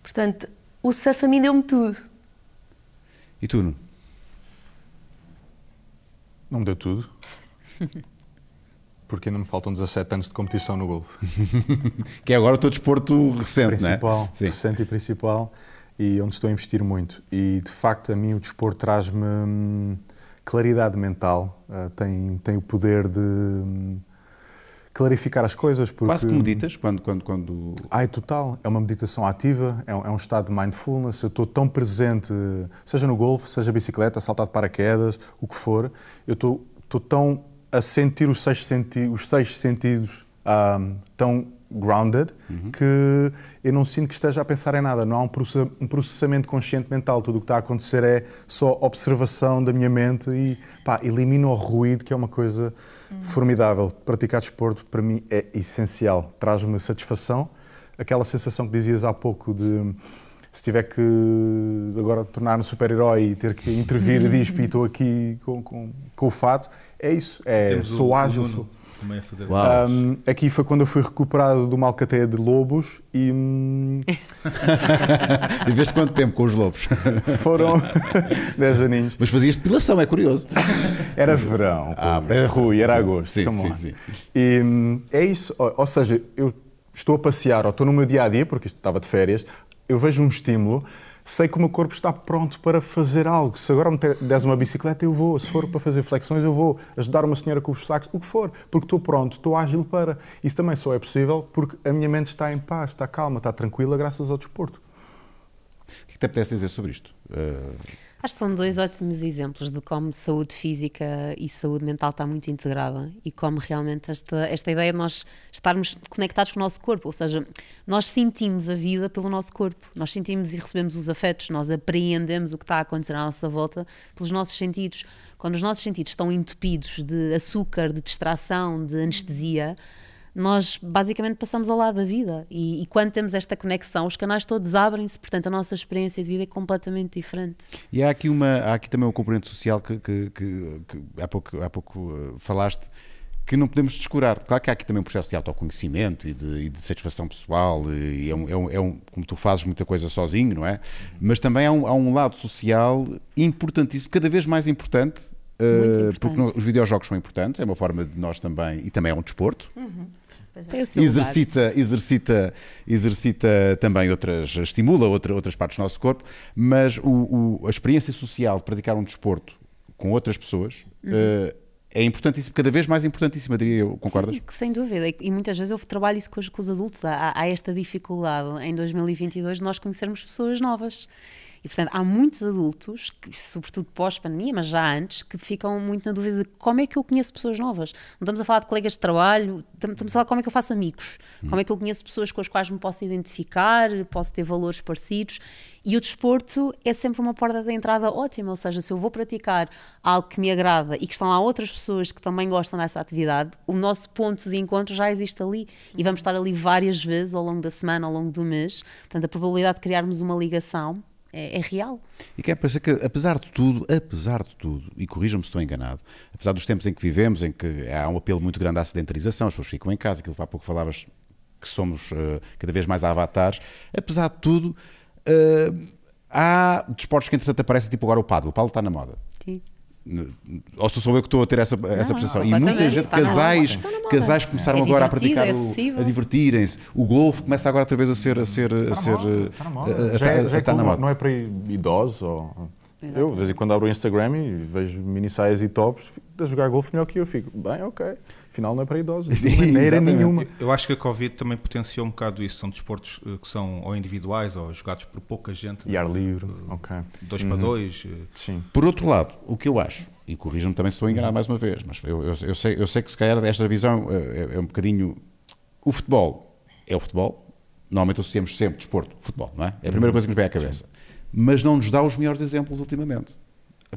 Portanto, o surf a mim deu-me tudo. E tu, não? Não me deu tudo. Porque ainda me faltam 17 anos de competição no golfe. que é agora o teu desporto recente, principal, não é? Principal, Recente e principal. E onde estou a investir muito. E, de facto, a mim o desporto traz-me hum, claridade mental. Uh, tem, tem o poder de hum, clarificar as coisas. Porque... Quase que meditas quando, quando, quando. Ai, total. É uma meditação ativa, é um, é um estado de mindfulness. Eu estou tão presente, seja no golfe, seja bicicleta, saltar de paraquedas, o que for. Eu estou tão a sentir os seis, senti os seis sentidos, um, ah, tão grounded, uhum. que eu não sinto que esteja a pensar em nada, não há um processamento consciente mental, tudo o que está a acontecer é só observação da minha mente e pá, elimino o ruído, que é uma coisa uhum. formidável. Praticar desporto para mim é essencial, traz-me satisfação, aquela sensação que dizias há pouco de se tiver que agora tornar-me super-herói e ter que intervir, dispo e estou aqui com, com, com, o fato, é isso. É, sou o, ágil, o sou, também a fazer. Uau. Um, aqui foi quando eu fui recuperado de uma alcateia de lobos e. Hum, e vês quanto tempo com os lobos? Foram 10 aninhos. Mas fazias depilação, é curioso. Era verão, ah, era Rui, era agosto. Sim, sim, sim. E hum, é isso, ou, seja, eu estou a passear ou estou no meu dia a dia, porque isto estava de férias, eu vejo um estímulo sei que o meu corpo está pronto para fazer algo. Se agora me des uma bicicleta, eu vou. Se for para fazer flexões, eu vou. Ajudar uma senhora com os sacos, o que for. Porque estou pronto, estou ágil para. Isso também só é possível porque a minha mente está em paz, está calma, está tranquila graças ao desporto. O que, é que te apetece dizer sobre isto? Uh... Acho que são dois ótimos exemplos de como saúde física e saúde mental está muito integrada e como realmente esta, esta ideia de nós estarmos conectados com o nosso corpo, ou seja, nós sentimos a vida pelo nosso corpo, nós sentimos e recebemos os afetos, nós apreendemos o que está a acontecer à nossa volta pelos nossos sentidos. Quando os nossos sentidos estão entupidos de açúcar, de distração, de anestesia, nós basicamente passamos ao lado da vida. E, e quando temos esta conexão, os canais todos abrem-se, portanto a nossa experiência de vida é completamente diferente. E há aqui, uma, há aqui também um componente social que, que, que, que há pouco, há pouco uh, falaste que não podemos descurar. Claro que há aqui também um processo de autoconhecimento e de, e de satisfação pessoal, e é um, é, um, é um, como tu fazes muita coisa sozinho, não é? Mas também há um, há um lado social importantíssimo, cada vez mais importante, uh, porque não, os videojogos são importantes, é uma forma de nós também, e também é um desporto. Uhum. É exercita, exercita, exercita também outras, estimula outra, outras partes do nosso corpo, mas o, o, a experiência social de praticar um desporto com outras pessoas. Uhum. Uh, é importantíssimo, cada vez mais importantíssimo, diria eu, concordas? Sim, sem dúvida, e muitas vezes eu trabalho isso com os, com os adultos, há, há, esta dificuldade em 2022 de nós conhecermos pessoas novas e, portanto, há muitos adultos, que, sobretudo pós-pandemia, mas já antes, que ficam muito na dúvida de como é que eu conheço pessoas novas. Não estamos a falar de colegas de trabalho, estamos a falar de como é que eu faço amigos, hum. como é que eu conheço pessoas com as quais me posso identificar, posso ter valores parecidos. E o desporto é sempre uma porta de entrada ótima, ou seja, se eu vou praticar algo que me agrada e que estão lá outras pessoas que também gostam dessa atividade, o nosso ponto de encontro já existe ali e vamos uhum. estar ali várias vezes ao longo da semana, ao longo do mês. Portanto, a probabilidade de criarmos uma ligação é, é real. E quer parecer que, apesar de tudo, apesar de tudo, e corrijam-me se estou enganado, apesar dos tempos em que vivemos, em que há um apelo muito grande à sedentarização, as pessoas ficam em casa, aquilo que há pouco falavas, que somos uh, cada vez mais avatares, apesar de tudo, uh, há desportos que entretanto aparecem, tipo agora o paddle, o paddle está na moda. Sim ou só sou eu que estou a ter essa, não, essa percepção. Não, e muita gente, casais, casais começaram é agora a praticar, é o, a divertirem-se. O golfe começa agora outra vez a ser. A ser, está a ser na moda. Já, está na moda. Não é para idosos? Ou... Eu, de vez em quando, abro o Instagram e vejo mini saias e tops a jogar golfe melhor que eu. Fico, bem, ok. Afinal, não é para idosos, de maneira nenhuma. Eu acho que a Covid também potenciou um bocado isso. São desportos eh, que são ou individuais ou jogados por pouca gente. E ar eh, livre, uh, ok. Dois uhum. para dois. Eh. Sim. Por outro lado, o que eu acho, e corrijam-me também se estou a enganar mais uma vez, mas eu, eu, eu, sei, eu sei que se calhar esta visão é, é um bocadinho. O futebol é o futebol, normalmente associamos sempre desporto, futebol, não é? É a primeira uhum. coisa que nos vem à cabeça. Sim. Mas não nos dá os melhores exemplos ultimamente.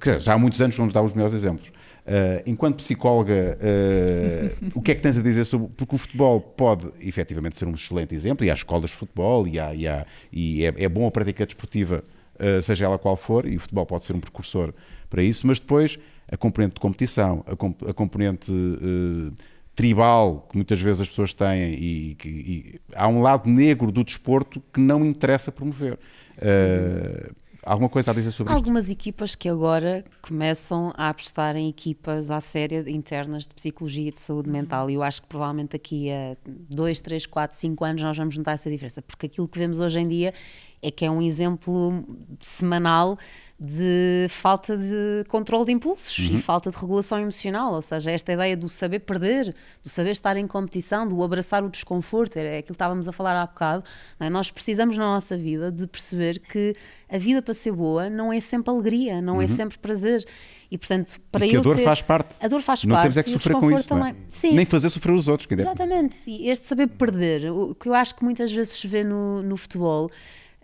Quer dizer, já há muitos anos não nos dá os melhores exemplos. Uh, enquanto psicóloga, uh, o que é que tens a dizer sobre. Porque o futebol pode efetivamente ser um excelente exemplo, e há escolas de futebol, e, há, e, há, e é, é, bom a prática desportiva, uh, seja ela qual for, e o futebol pode ser um precursor para isso, mas depois a componente de competição, a, comp a componente tribal que muitas vezes as pessoas têm, e, e, há um lado negro do desporto que não interessa promover. Alguma coisa a dizer sobre Algumas isto? equipas que agora começam a apostar em equipas à séria internas de psicologia e de saúde mental. E eu acho que provavelmente daqui a 2, 3, 4, 5 anos nós vamos notar essa diferença. Porque aquilo que vemos hoje em dia é que é um exemplo semanal de falta de controle de impulsos uhum. e falta de regulação emocional, ou seja, esta ideia do saber perder, do saber estar em competição, do abraçar o desconforto, é aquilo que estávamos a falar há bocado. É? Nós precisamos na nossa vida de perceber que a vida para ser boa não é sempre alegria, não é uhum. é sempre prazer. E portanto, para e que eu a dor ter... faz parte. A dor faz não parte. Não temos é que sofrer com isso. É? Também... É? Nem fazer sofrer os outros. Exatamente. Este saber perder, o que eu acho que muitas vezes se vê no, no futebol,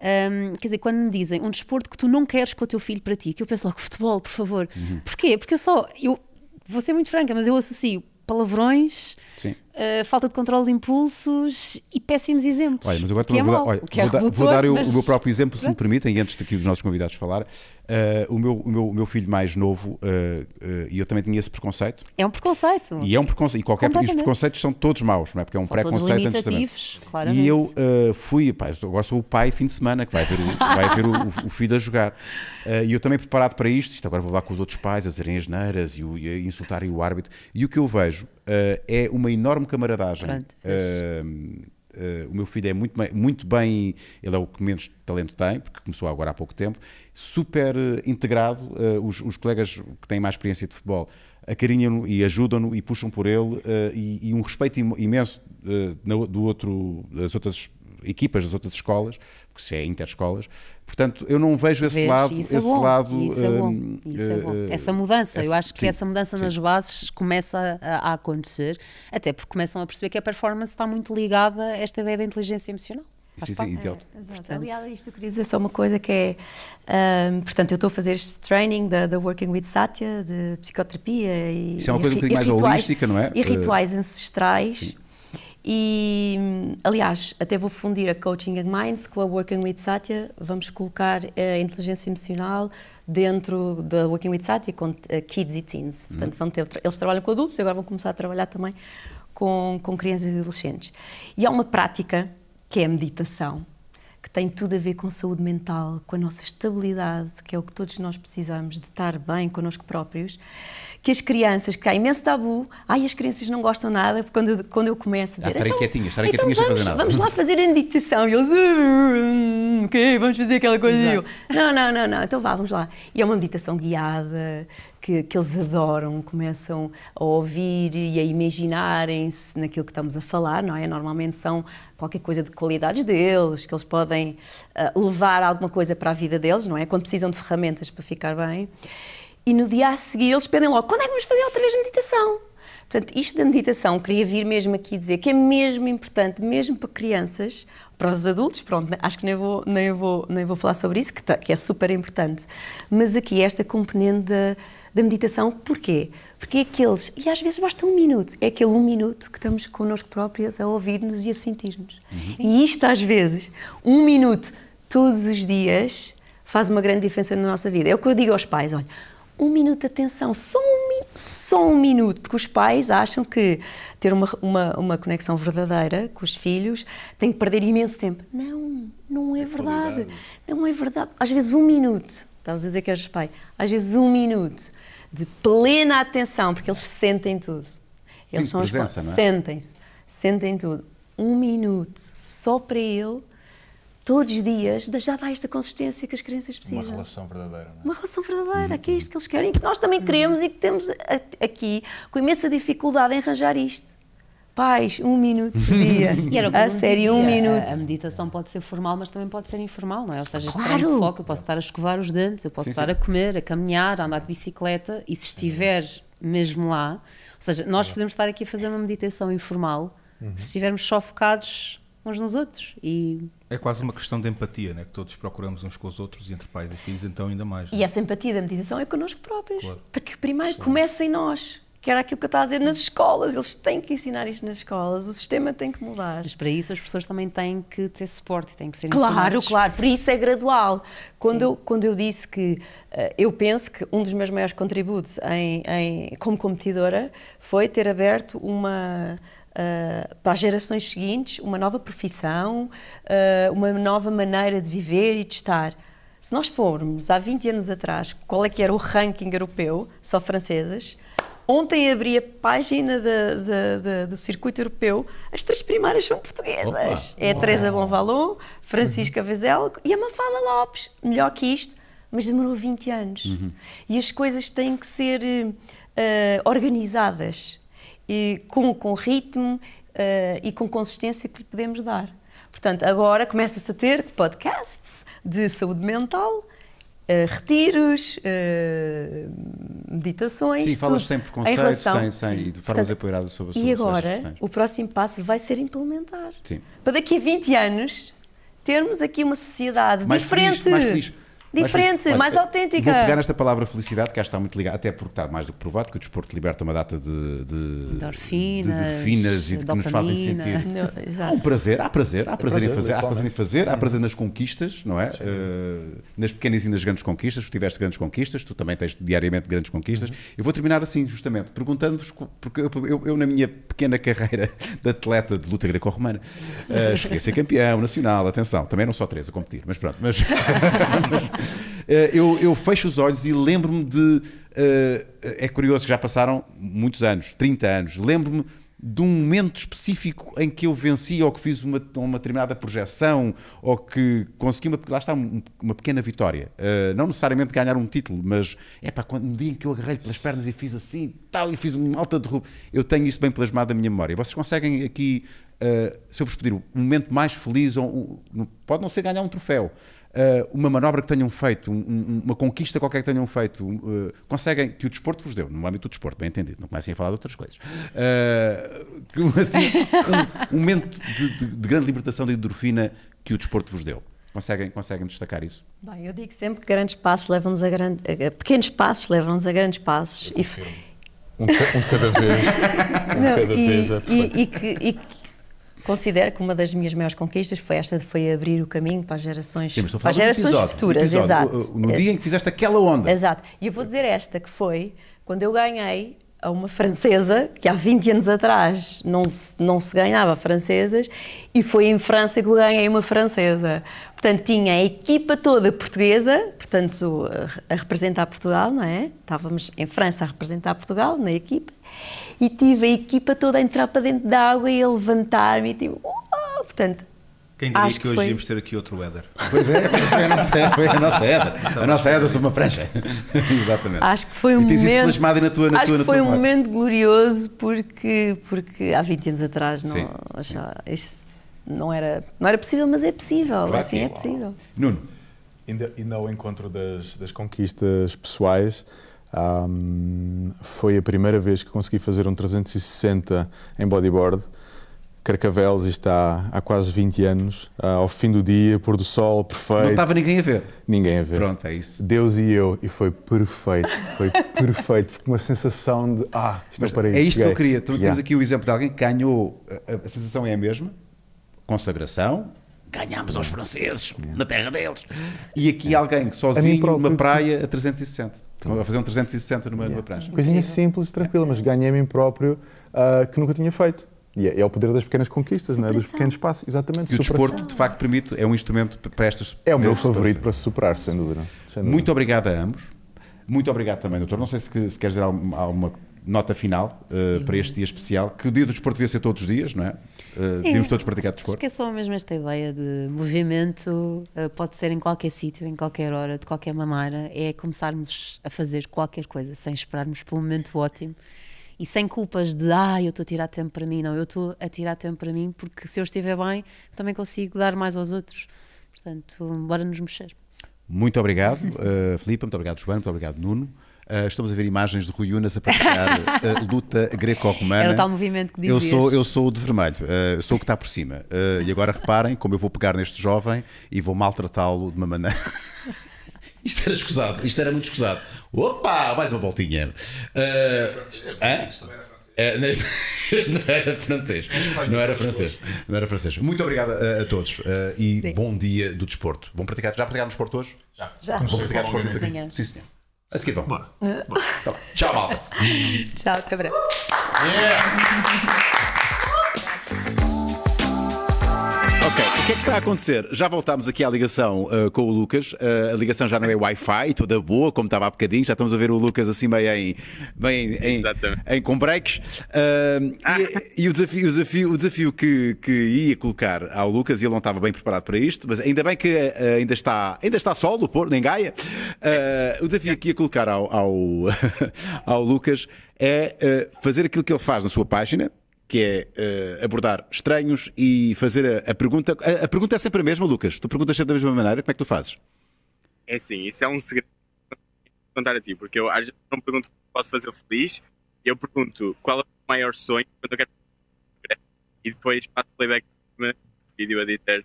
um, quer dizer, quando me dizem um desporto que tu não queres que o teu filho pratique, eu penso logo futebol, por favor. Uhum. Porquê? Porque eu só, eu vou ser muito franca, mas eu associo palavrões, Sim. Eh, falta de controle de impulsos e péssimos exemplos. Olha, mas agora é também é vou, mal, dar, olha, é redutor, vou, dar mas... o meu próprio exemplo, se me permitem, antes daqui dos nossos convidados falar. Uh, o, meu, o, meu, o meu filho mais novo, eh, e uh, eu também tinha esse preconceito. É um preconceito. E é um preconceito. E qualquer e os preconceitos são todos maus, não é? Porque é um preconceito antes Claramente. E eu fui, pá, agora sou o pai fim de semana que vai ver o, vai ver o, o, filho a jogar. e eu também preparado para isto, isto agora vou lá com os outros pais a dizerem as neiras e, o, e a insultarem o árbitro. E o que eu vejo eh, é uma enorme camaradagem. Pronto, Uh, o meu filho é muito bem, muito bem, ele é o que menos talento tem, porque começou agora há pouco tempo, super integrado, uh, os, os, colegas que têm mais experiência de futebol acarinham-no e ajudam-no e puxam por ele uh, e, e, um respeito imenso do outro, das outras equipas das outras escolas, porque se é interescolas. Portanto, eu não vejo esse Vês, lado. Isso é esse bom, lado isso é bom, hum, isso é bom. Eh, essa mudança, essa, eu acho que sim, essa mudança sim. nas bases começa a, a acontecer, até porque começam a perceber que a performance está muito ligada a esta ideia da inteligência emocional. Sim, sim, então. é, exato. Aliás, isto eu queria dizer só uma coisa que é, um, portanto, eu estou a fazer este training da, Working with Satya, de psicoterapia e Isso é uma coisa um bocadinho mais holística, não é? E rituais eh, ancestrais, sim. E, aliás, até vou fundir a Coaching and Minds com a Working with Satya. Vamos colocar eh, a inteligência emocional dentro da Working with Satya com eh, kids e teens. Uhum. Portanto, vão ter, eles trabalham com adultos e agora vão começar a trabalhar também com, com crianças e adolescentes. E há uma prática que é a meditação, que tem tudo a ver com saúde mental, com a nossa estabilidade, que é o que todos nós precisamos de estar bem connosco próprios que as crianças, que há imenso tabu, ai, as crianças não gostam nada, quando eu, quando eu começo a dizer. Estarem então, quietinhas, estarem então quietinhas vamos, fazer nada. Vamos lá fazer a meditação. E eles, ah, hum, ok, vamos fazer aquela coisa. não, não, não, não, então vá, vamos lá. E é uma meditação guiada. Que, que eles adoram, começam a ouvir e a imaginarem-se naquilo que estamos a falar, não é? Normalmente são qualquer coisa de qualidades deles, que eles podem uh, levar alguma coisa para a vida deles, não é? Quando precisam de ferramentas para ficar bem. E no dia a seguir eles pedem logo: quando é que vamos fazer outra vez a meditação? Portanto, isto da meditação, queria vir mesmo aqui dizer que é mesmo importante, mesmo para crianças, para os adultos, pronto, né, acho que nem vou, nem vou, nem vou falar sobre isso, que, tá, que é super importante. Mas aqui esta componente da, da meditação, porquê? Porque é aqueles, e às vezes basta um minuto, é aquele um minuto que estamos connosco próprios a ouvir-nos e a sentir-nos. Uhum. E isto às vezes, um minuto todos os dias, faz uma grande diferença na nossa vida. É o que eu digo aos pais, olha um minuto de atenção, só um, só um minuto, porque os pais acham que ter uma, uma, uma conexão verdadeira com os filhos tem que perder imenso tempo. Não, não é, é verdade. Não é verdade. Às vezes um minuto, estavas a dizer que eras pai, às vezes um minuto de plena atenção, porque eles sentem tudo. Eles Sim, são presença, os pais, é? sentem-se, sentem tudo. Um minuto só para ele todos os dias, já dá esta consistência que as crianças precisam. Uma relação verdadeira, não é? Uma relação verdadeira, que é isto que eles querem e que nós também uhum. queremos e que temos aqui com imensa dificuldade em arranjar isto. Pais, um minuto por dia. a série, um minuto. A, meditação pode ser formal, mas também pode ser informal, não é? Ou seja, claro. este de foco, eu posso estar a escovar os dentes, eu posso sim, estar sim. a comer, a caminhar, a andar de bicicleta e se estiver mesmo lá, ou seja, nós uhum. podemos estar aqui a fazer uma meditação informal uhum. se estivermos só focados uns nos outros e é quase uma questão de empatia, né? que todos procuramos uns com os outros e entre pais e filhos, então ainda mais. Né? E essa empatia da meditação é connosco próprios. Claro. Porque primeiro Sim. começa em nós, que era aquilo que eu estava a dizer nas escolas. Eles têm que ensinar isto nas escolas, o sistema tem que mudar. Mas para isso as pessoas também têm que ter suporte, têm que ser Claro, ensinados. claro, por isso é gradual. Quando, eu, quando eu disse que eh, eu penso que um dos meus maiores contributos em, em como competidora foi ter aberto uma uh, para as gerações seguintes uma nova profissão, uh, uma nova maneira de viver e de estar. Se nós formos há 20 anos atrás, qual é que era o ranking europeu, só francesas, Ontem abri a página de, de, de, do circuito europeu, as três primárias são portuguesas. Opa, é a Teresa Bonvalo, Francisca uhum. Vezelo e a Mafala Lopes. Melhor que isto, mas demorou 20 anos. Uhum. E as coisas têm que ser uh, organizadas e com, com ritmo uh, e com consistência que lhe podemos dar. Portanto, agora começa-se a ter podcasts de saúde mental, Uh, retiros, uh, meditações. Sim, falas sempre sem sem, sem, e de formas apoiadas sobre, sobre E agora, o próximo passo vai ser implementar. Sim. Para daqui a 20 anos termos aqui uma sociedade mais diferente. Feliz, mais feliz. Diferente, mais eh, autêntica. Vou pegar nesta palavra felicidade, que acho que está muito ligada, até porque está mais do que provado que o desporto liberta uma data de, de endorfinas, de, de e de que nos fazem sentir. Não, há um prazer, há prazer, há prazer, é prazer em fazer, há prazer em fazer, há hum. prazer nas conquistas, não é? Uh, nas pequenas e nas grandes conquistas, tu tiveste grandes conquistas, tu também tens diariamente grandes conquistas. Uhum. Eu vou terminar assim, justamente, perguntando-vos, porque eu, eu, eu, na minha pequena carreira de atleta de luta greco-romana, uh, cheguei a ser campeão nacional, atenção, também não só três a competir, mas pronto, mas É, eu, eu fecho os olhos e lembro-me de. Uh, é curioso que já passaram muitos anos 30 anos. Lembro-me de um momento específico em que eu venci ou que fiz uma, uma determinada projeção ou que consegui uma, lá está, uma pequena vitória. Uh, não necessariamente ganhar um título, mas é para quando um dia em que eu agarrei pelas pernas e fiz assim, tal, e fiz uma alta derruba. Eu tenho isso bem plasmado na minha memória. Vocês conseguem aqui, uh, se eu vos pedir, um momento mais feliz, ou, um, pode não ser ganhar um troféu, uh, uma manobra que tenham feito, um, uma conquista qualquer que tenham feito, uh, conseguem, que o desporto vos deu, no âmbito do desporto, bem entendido, não comecem a falar de outras coisas, uh, assim, um, um, momento de, de, de grande libertação de endorfina que o desporto vos deu. Conseguem, conseguem destacar isso? Bem, eu digo sempre que grandes passos levam-nos a, grandes pequenos passos levam-nos a grandes passos. Um de, um de cada vez. Um não, de cada e, vez é e, e, que, e, Considero que uma das minhas maiores conquistas foi esta de foi abrir o caminho para as gerações, Sim, para as gerações episódio, futuras, episódio, exato. No, no dia em que fizeste aquela onda. Exato. E eu vou dizer esta que foi quando eu ganhei a uma francesa que há 20 anos atrás não se, não se ganhava francesas e foi em França que eu ganhei uma francesa. Portanto, tinha a equipa toda portuguesa, portanto, a representar Portugal, não é? Estávamos em França a representar Portugal na equipa e tive a equipa toda a entrar para dentro da água e a levantar-me e tipo, oh! portanto, quem diria Acho que, que hoje íamos ter aqui outro Éder? Pois é, foi a nossa, foi a nossa Éder. Então. a nossa Éder sobre uma prancha. Exatamente. Acho que foi um momento. Isso na tua, na acho tua, que foi um marca. momento glorioso porque, porque há 20 anos atrás não, sim, achava, sim. não, era, não era possível, mas é possível. Claro assim é, é, possível. Nuno. Ainda, ao encontro das, das conquistas pessoais, um, foi a primeira vez que consegui fazer um 360 em bodyboard Carcavelos e está há quase 20 anos, ah, ao fim do dia, pôr do sol, perfeito. Não estava ninguém a ver? Ninguém a ver. Pronto, é isso. Deus e eu, e foi perfeito, foi perfeito, com uma sensação de, ah, isto Mas É isto cheguei. que eu queria, então, yeah. temos aqui o exemplo de alguém que ganhou, a, a sensação é a mesma, consagração, ganhámos aos franceses, yeah. na terra deles. E aqui yeah. alguém que sozinho próprio... numa praia a 360. Sim. A fazer um 360 numa, yeah. numa prancha. Coisinha simples, tranquila, mas ganhei a mim próprio uh, que nunca tinha feito. E é, é, o poder das pequenas conquistas, né? dos pequenos passos. Exatamente. E o desporto, de facto, permite, é um instrumento para estas. É o meu favorito para se superar, sem dúvida. sem dúvida. Muito obrigado a ambos. Muito obrigado também, doutor. Não sei se, se queres dizer alguma, alguma nota final uh, para este dia especial, que o dia do desporto devia ser todos os dias, não é? Uh, Devíamos todos praticar desporto. Esqueçam é mesmo esta ideia de movimento, uh, pode ser em qualquer sítio, em qualquer hora, de qualquer maneira, é começarmos a fazer qualquer coisa sem esperarmos pelo momento ótimo e sem culpas de ah, eu estou a tirar tempo para mim, não, eu estou a tirar tempo para mim porque se eu estiver bem, também consigo dar mais aos outros. Portanto, bora nos mexer. Muito obrigado, uh, Filipe, muito obrigado, Joana, muito obrigado, Nuno. Uh, estamos a ver imagens de Rui Unas a praticar uh, luta greco-romana. Era o tal movimento que dizias. Eu sou, eu sou o de vermelho, uh, sou o que está por cima. e agora reparem como eu vou pegar neste jovem e vou maltratá-lo de uma maneira. Isto era escusado, isto era muito escusado. Opa, mais uma voltinha. Uh, Uh, não era francês. Não era francês. Não era francês. Muito obrigado a, a todos uh, e Sim. bom dia do desporto. Vão praticar? Já praticaram desporto hoje? Já. Já. Vão praticar desporto daqui? Sim, senhor. A seguir vão. Bora. Ah. Tá Bora. Tchau, malta. Tchau, até breve. Yeah. O que é que está a acontecer? Já voltámos aqui à ligação uh, com o Lucas. Uh, a ligação já não é Wi-Fi, toda boa, como estava há bocadinho. Já estamos a ver o Lucas assim meio em, bem em, em, com breaks. Uh, ah. e, e o desafio, o desafio, o desafio que, que ia colocar ao Lucas, e ele não estava bem preparado para isto, mas ainda bem que ainda, está, ainda está solo, em Gaia. o desafio que ia colocar ao, ao, ao Lucas é fazer aquilo que ele faz na sua página, que é uh, abordar estranhos e fazer a, a pergunta. A, a, pergunta é sempre a mesma, Lucas. Tu perguntas sempre da mesma maneira, como é que tu fazes? É sim, isso é um segredo contar a ti, porque eu às vezes não pergunto o que posso fazer feliz, eu pergunto qual é o maior sonho quando eu quero e depois faço playback do vídeo a dizer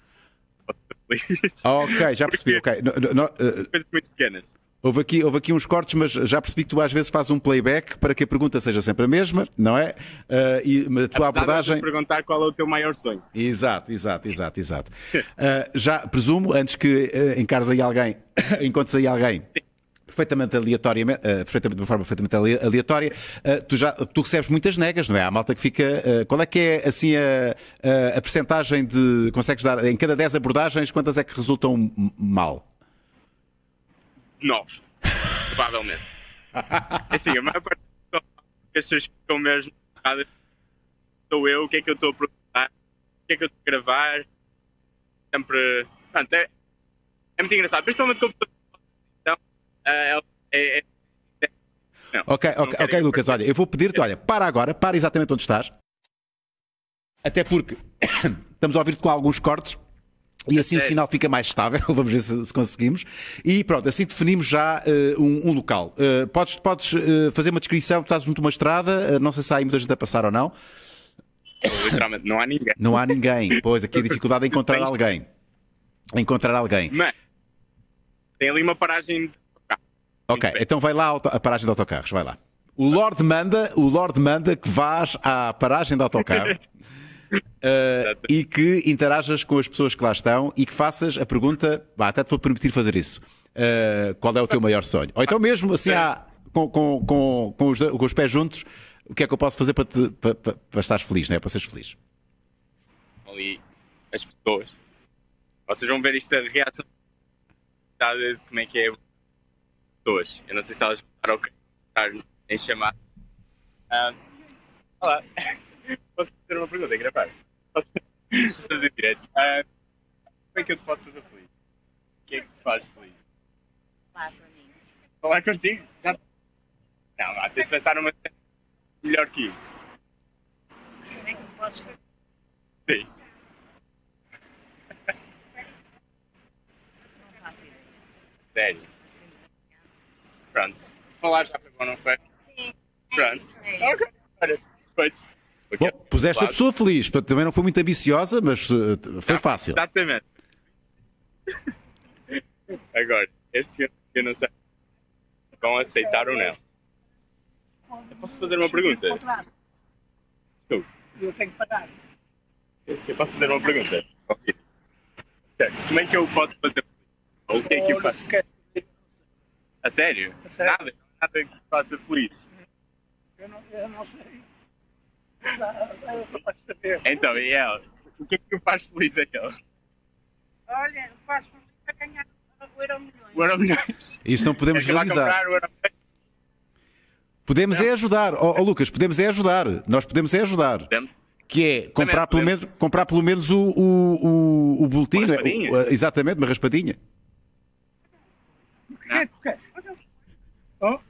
Ok, já percebi, porque ok. no, no, uh... Coisas muito pequenas. Houve aqui, houve aqui uns cortes, mas já percebi que tu às vezes fazes um playback para que a pergunta seja sempre a mesma, não é? Uh, e a tua Apesar abordagem. De perguntar qual é o teu maior sonho. Exato, exato, exato, exato. uh, já presumo, antes que uh, encares aí alguém, encontres aí alguém. perfeitamente aleatoriamente, uh, perfeitamente, de uma forma perfeitamente aleatória, uh, tu, já, tu recebes muitas negas, não é? Há malta que fica. Uh, qual é que é assim a, a, a percentagem de. Consegues dar em cada 10 abordagens, quantas é que resultam mal? 9. provavelmente. Assim, a maior parte das pessoas ficam mesmo. Sou eu, o que é que eu estou a produzir, o que é que eu estou a gravar. Sempre. Portanto, é, é muito engraçado. Principalmente como então, é, é, é, não, ok, ok, Lucas, olha, eu vou pedir-te, olha, para agora, para exatamente onde estás. Até porque estamos a ouvir-te com alguns cortes e é assim o sinal fica mais estável, vamos ver se, se conseguimos. E pronto, assim definimos já uh, um, um, local. Uh, podes podes uh, fazer uma descrição, estás junto a uma estrada, não sei se há aí muita gente a passar ou não. Literalmente não há ninguém. Não há ninguém, pois aqui a dificuldade é encontrar tem... alguém. É encontrar alguém. Mas tem ali uma paragem de autocarros Ok, é. então vai lá a paragem de autocarros, vai lá. O Lorde manda, o Lorde manda que vás à paragem de autocarro. uh, e que interajas com as pessoas que lá estão e que faças a pergunta, bah, até te vou permitir fazer isso, uh, qual é o teu maior sonho? Ou então mesmo assim, há, com, com, com, com, os, com os pés juntos, o que é que eu posso fazer para, te, para, para, para estares feliz, não é? Para seres feliz. Ali, as pessoas. Vocês vão ver isto a reação de como é que é pessoas. Eu não sei se elas vão estar ou em chamar. Ah, olá. Posso fazer uma pergunta? É gravar. Posso fazer direto. Ah, como é que eu te posso fazer feliz? O que é que te faz feliz? Falar para mim. Falar contigo? Já... Não, vá, tens de pensar numa melhor que isso. Como é que me podes fazer? Sim. Não faço ideia. Sério? Assim, Pronto. Falar já foi bom, não foi? Sim. Pronto. é isso. Ok. Olha, perfeito. Bom, puseste claro. a pessoa feliz, também não foi muito ambiciosa, mas eh, foi fácil. Exatamente. Agora, esse eu não sei se vão aceitar ou não. Eu posso fazer uma pergunta? Eu tenho que pagar. Eu posso fazer uma pergunta? Como é que eu posso fazer? O que é que eu faço? A sério? A sério? Nada, nada que faça feliz. Eu não, eu não sei. Então, e ela? O que é que o faz feliz a ele? Olha, faz feliz a ganhar o Euro Milhões. Isso não podemos é realizar. Podemos não. é ajudar, oh, oh, Lucas, podemos é ajudar. Nós podemos é ajudar. Podemos. Que é comprar, Também pelo menos, comprar pelo menos o, o, o, o boletim. Uma é? exatamente, uma raspadinha. Não.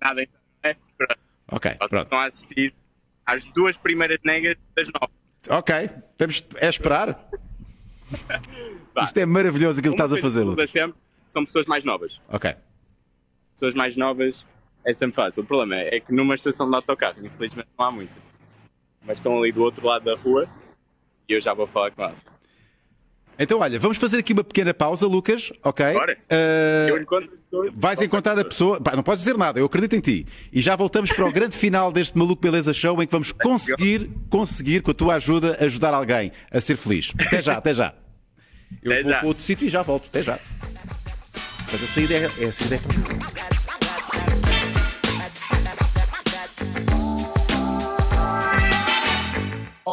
Nada, então, né? Pronto. Ok, Vocês pronto. Estão a assistir às duas primeiras negas das nove. Ok, temos, é esperar. Isto é maravilhoso aquilo que estás a fazer. Sempre, são pessoas mais novas. Ok. Pessoas mais novas é sempre fácil. O problema é que numa estação de autocarros, infelizmente não há muito, Mas estão ali do outro lado da rua e eu já vou falar com elas. Então, olha, vamos fazer aqui uma pequena pausa, Lucas, ok? Bora. Uh, encontro... Vais encontrar a pessoa. Pá, não podes dizer nada, eu acredito em ti. E já voltamos para o grande final deste Maluco Beleza Show em que vamos conseguir, conseguir, com a tua ajuda, ajudar alguém a ser feliz. Até já, até já. Eu até vou já. para outro sítio e já volto. Até já. Mas a saída é, é a saída é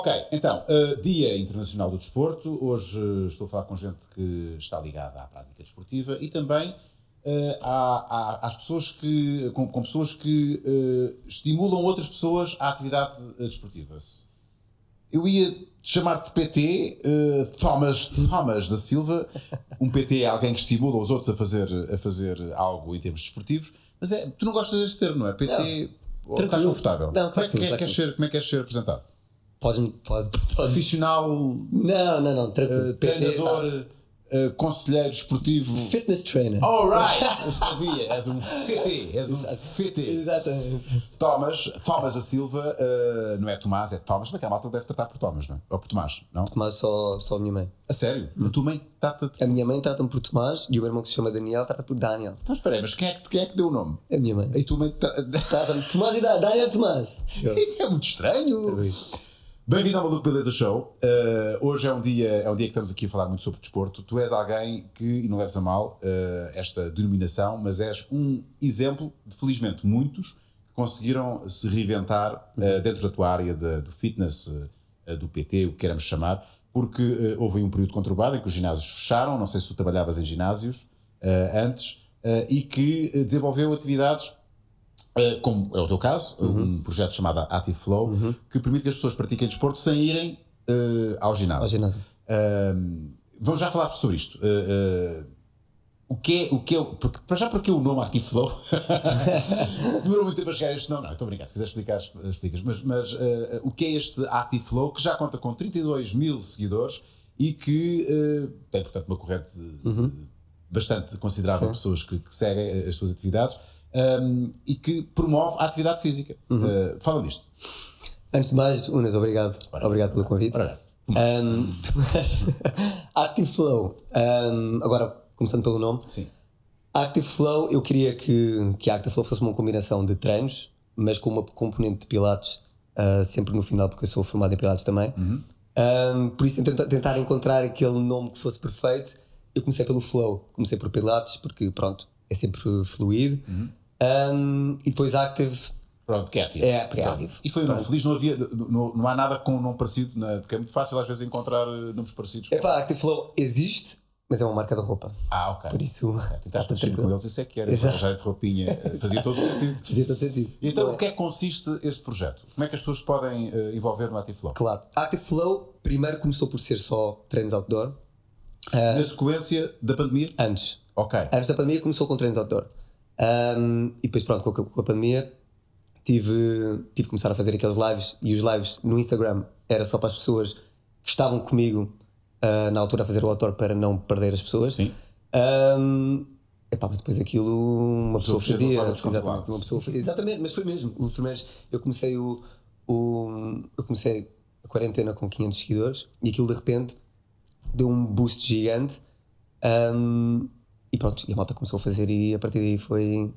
Ok, então, uh, Dia Internacional do Desporto. Hoje uh, estou a falar com gente que está ligada à prática desportiva e também uh, à, à, às pessoas que, com, com pessoas que estimulam outras pessoas à atividade desportiva. Eu ia chamar-te PT, Thomas, Thomas da Silva. Um PT é alguém que estimula os outros a fazer, a fazer algo em termos desportivos, mas é, tu não gostas deste termo, não é? PT. Não. Ou, estás confortável? Não, como, é, que, é, ser, como é que queres ser apresentado? podes Pode, pode. Profissional. Não, não, não. Tranquilo. Uh, treinador. Uh, conselheiro esportivo. Fitness trainer. Alright! Eu sabia, és um FT, és um FT. Exatamente. Thomas, Thomas da Silva, uh, não é Tomás, é Thomas, mas que a malta deve tratar por Thomas, não é? Ou por Tomás, não? Tomás só, só a minha mãe. A sério? Hum. A tua mãe trata-te? A minha mãe trata-me por Tomás e o meu irmão que se chama Daniel trata por Daniel. Então espera aí, mas quem é, que, quem é que deu o nome? é A minha mãe. E tua mãe trata-me Tomás e da Daniel Tomás. Isso é muito estranho. Bem-vindo ao Maluco Beleza Show. Uh, hoje é um, dia, é um dia que estamos aqui a falar muito sobre desporto. Tu és alguém que, e não leves a mal uh, esta denominação, mas és um exemplo de, felizmente, muitos que conseguiram se reinventar uh, dentro da tua área de, do fitness, do PT, o que queremos chamar, porque houve um período conturbado em que os ginásios fecharam. Não sei se tu trabalhavas em ginásios antes, e que desenvolveu atividades é, como é o teu caso, uhum. um projeto chamado Active Flow, uhum. que permite que as pessoas pratiquem desporto sem irem uh, ao ginásio. Ao ginásio. Uh, vamos já falar sobre isto. Uh, o que é, o que é, porque, para já porque o nome Active Flow se demorou muito tempo a chegar a este nome, não, estou a brincar, se quiser explicar, explicas, mas, mas o que é este Active Flow que já conta com 32 mil seguidores e que tem, portanto, uma corrente uhum. bastante considerável de pessoas que, que seguem as suas atividades um, e que promove a atividade física. Uhum. Uh, disto. Antes de mais, Unas, obrigado. obrigado pelo convite. Ora, um, Tomás, Active Flow. Um, agora, começando pelo nome. Sim. Active Flow, eu queria que, que a Active Flow fosse uma combinação de treinos, mas com uma componente de pilates, uh, sempre no final, porque eu sou formado em pilates também. Uhum. Um, por isso, tentar, tentar encontrar aquele nome que fosse perfeito, eu comecei pelo Flow. Comecei por pilates, porque, pronto, é sempre fluido. Uhum. Um, e depois Active. Pronto, que é ativo. É, é ativo. E foi Pronto. feliz, não havia, não, não há nada com nome parecido, né? porque é muito fácil às vezes encontrar eh, nomes parecidos. É pá, Active Flow existe, mas é uma marca de roupa. Ah, ok. Por isso. Okay. Tentaste tá partir com eles, isso é que era. Arranjar de roupinha. Eh, fazia todo sentido. Fazia todo sentido. Então, Bom, o é? que é que consiste este projeto? Como é que as pessoas podem uh, envolver no Active Flow? Claro. Active Flow primeiro começou por ser só treinos outdoor. Uh, Na sequência da pandemia? Antes. Ok. Antes da pandemia começou com treinos outdoor. Um, e depois, pronto, com a, com a, pandemia, tive, tive de começar a fazer aqueles lives e os lives no Instagram era só para as pessoas que estavam comigo uh, na altura a fazer o autor para não perder as pessoas. Sim. Um, epá, mas depois aquilo uma pessoa fazia. Exatamente, uma pessoa, exatamente, mas foi mesmo. Os primeiros, eu comecei o, o, eu comecei a quarentena com 500 seguidores e aquilo de repente deu um boost gigante. Um, e pronto, e a malta começou a fazer e a partir daí foi.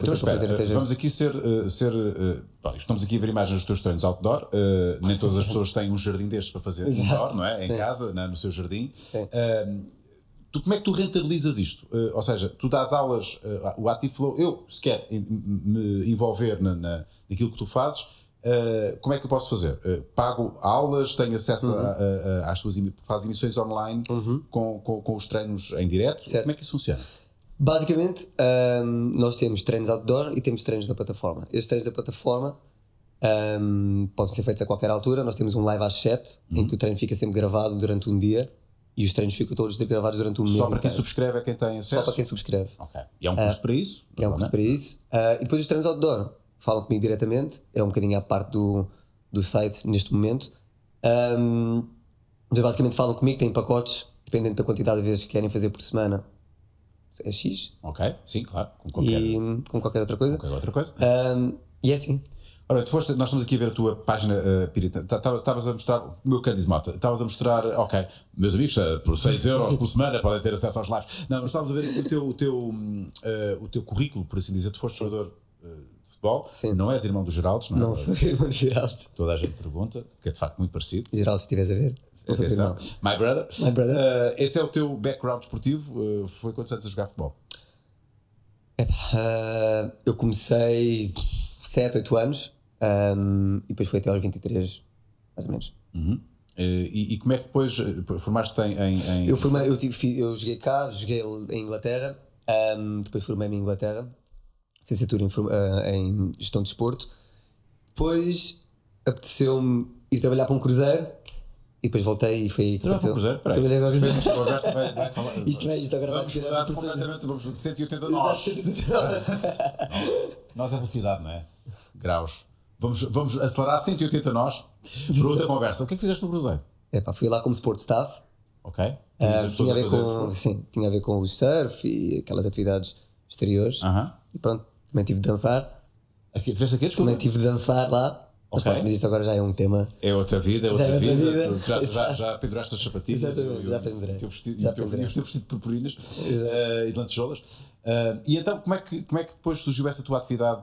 Então, espera, fazer até vamos aqui ser. Eh, ser eh, bom, estamos aqui a ver imagens dos teus treinos outdoor. Uh, nem todas as pessoas têm um jardim destes para fazer Exato, outdoor, não é? Sim. Em casa, não, no seu jardim. Sim. tu, como é que tu rentabilizas isto? Uh, ou seja, tu dás aulas, uh, o Active Flow, eu se quer me envolver na, na, naquilo que tu fazes, eh, como é que eu posso fazer? Uh, pago aulas, tenho acesso uhum. a, a, a, às tuas faz emissões online uhum. com, com, com, os treinos em direto? Certo. Como é que isso funciona? Basicamente, um, ehm, nós temos treinos outdoor e temos treinos da plataforma. Estes treinos da plataforma um, ehm, podem ser feitos a qualquer altura. Nós temos um live às 7, uhum. em que o treino fica sempre gravado durante um dia e os treinos ficam todos gravados durante um mês. Só para quem subscreve é quem tem acesso? Só para quem subscreve. Okay. E há um custo uh, para isso? É um custo eh, para isso. Uh, e depois os treinos outdoor falam comigo diretamente, é um bocadinho à parte do, do site neste momento. Um, basicamente falam comigo, têm pacotes, dependendo da quantidade de vezes que querem fazer por semana. É X. Ok, sim, claro. Como qualquer, e, como qualquer outra coisa. Qualquer outra coisa. Um, e é assim. Ora, tu foste, nós estamos aqui a ver a tua página, uh, eh, Pirita. Estavas a mostrar, o meu Cândido Mota, estavas a mostrar, ok, meus amigos, eh, por 6 euros por semana podem ter acesso aos lives. Não, mas estávamos a ver o teu, o teu, uh, o teu currículo, por assim dizer. Tu foste jogador. Uh, futebol. Sim. Não és irmão do Geraldo, não é? Não sou irmão do Geraldo. Toda a gente pergunta, que é de facto muito parecido. Geraldo, se estiveres a ver. Atenção. My brother. My brother. Uh, esse é o teu background esportivo. Uh, foi quando estás a jogar futebol? Uh, eu comecei 7, 8 anos um, ehm, e depois foi até aos 23, mais ou menos. Uhum. E, e, como é que depois formaste em. em, em... Eu, formei, eu, tive, eu joguei cá, joguei em Inglaterra, um, ehm, depois formei-me em Inglaterra licenciatura em, eh, em Gestão de Desporto. Depois apeteceu-me ir trabalhar para um cruzeiro e depois voltei e fui aí para um cruzeiro? Trabalhei é- para o cruzeiro. Isto, conversa vai, Isto, agora vamos gravado direto. Completamente, vamos de 180 nós. nós. Nós é velocidade, não é? Graus. Vamos, vamos acelerar 180 nós para outra conversa. O que é que fizeste no cruzeiro? é pá, fui lá como sport staff. Ok. Uh, tinha, a ver com, sim, tinha a ver com o surf e aquelas atividades exteriores. Uh -huh. E pronto, também tive de dançar. Aqui, tiveste aqui, desculpa? Também tive de dançar lá. Mas, mas isso agora já é um tema. É outra vida, é, é outra, outra vida. vida. Já, já, já, penduraste as sapatilhas. Exatamente, eu, já já pendurei. Teu, teu vestido de purpurinas uh, e de lantejoulas. Uh, e então, como é, que, como é que depois surgiu essa tua atividade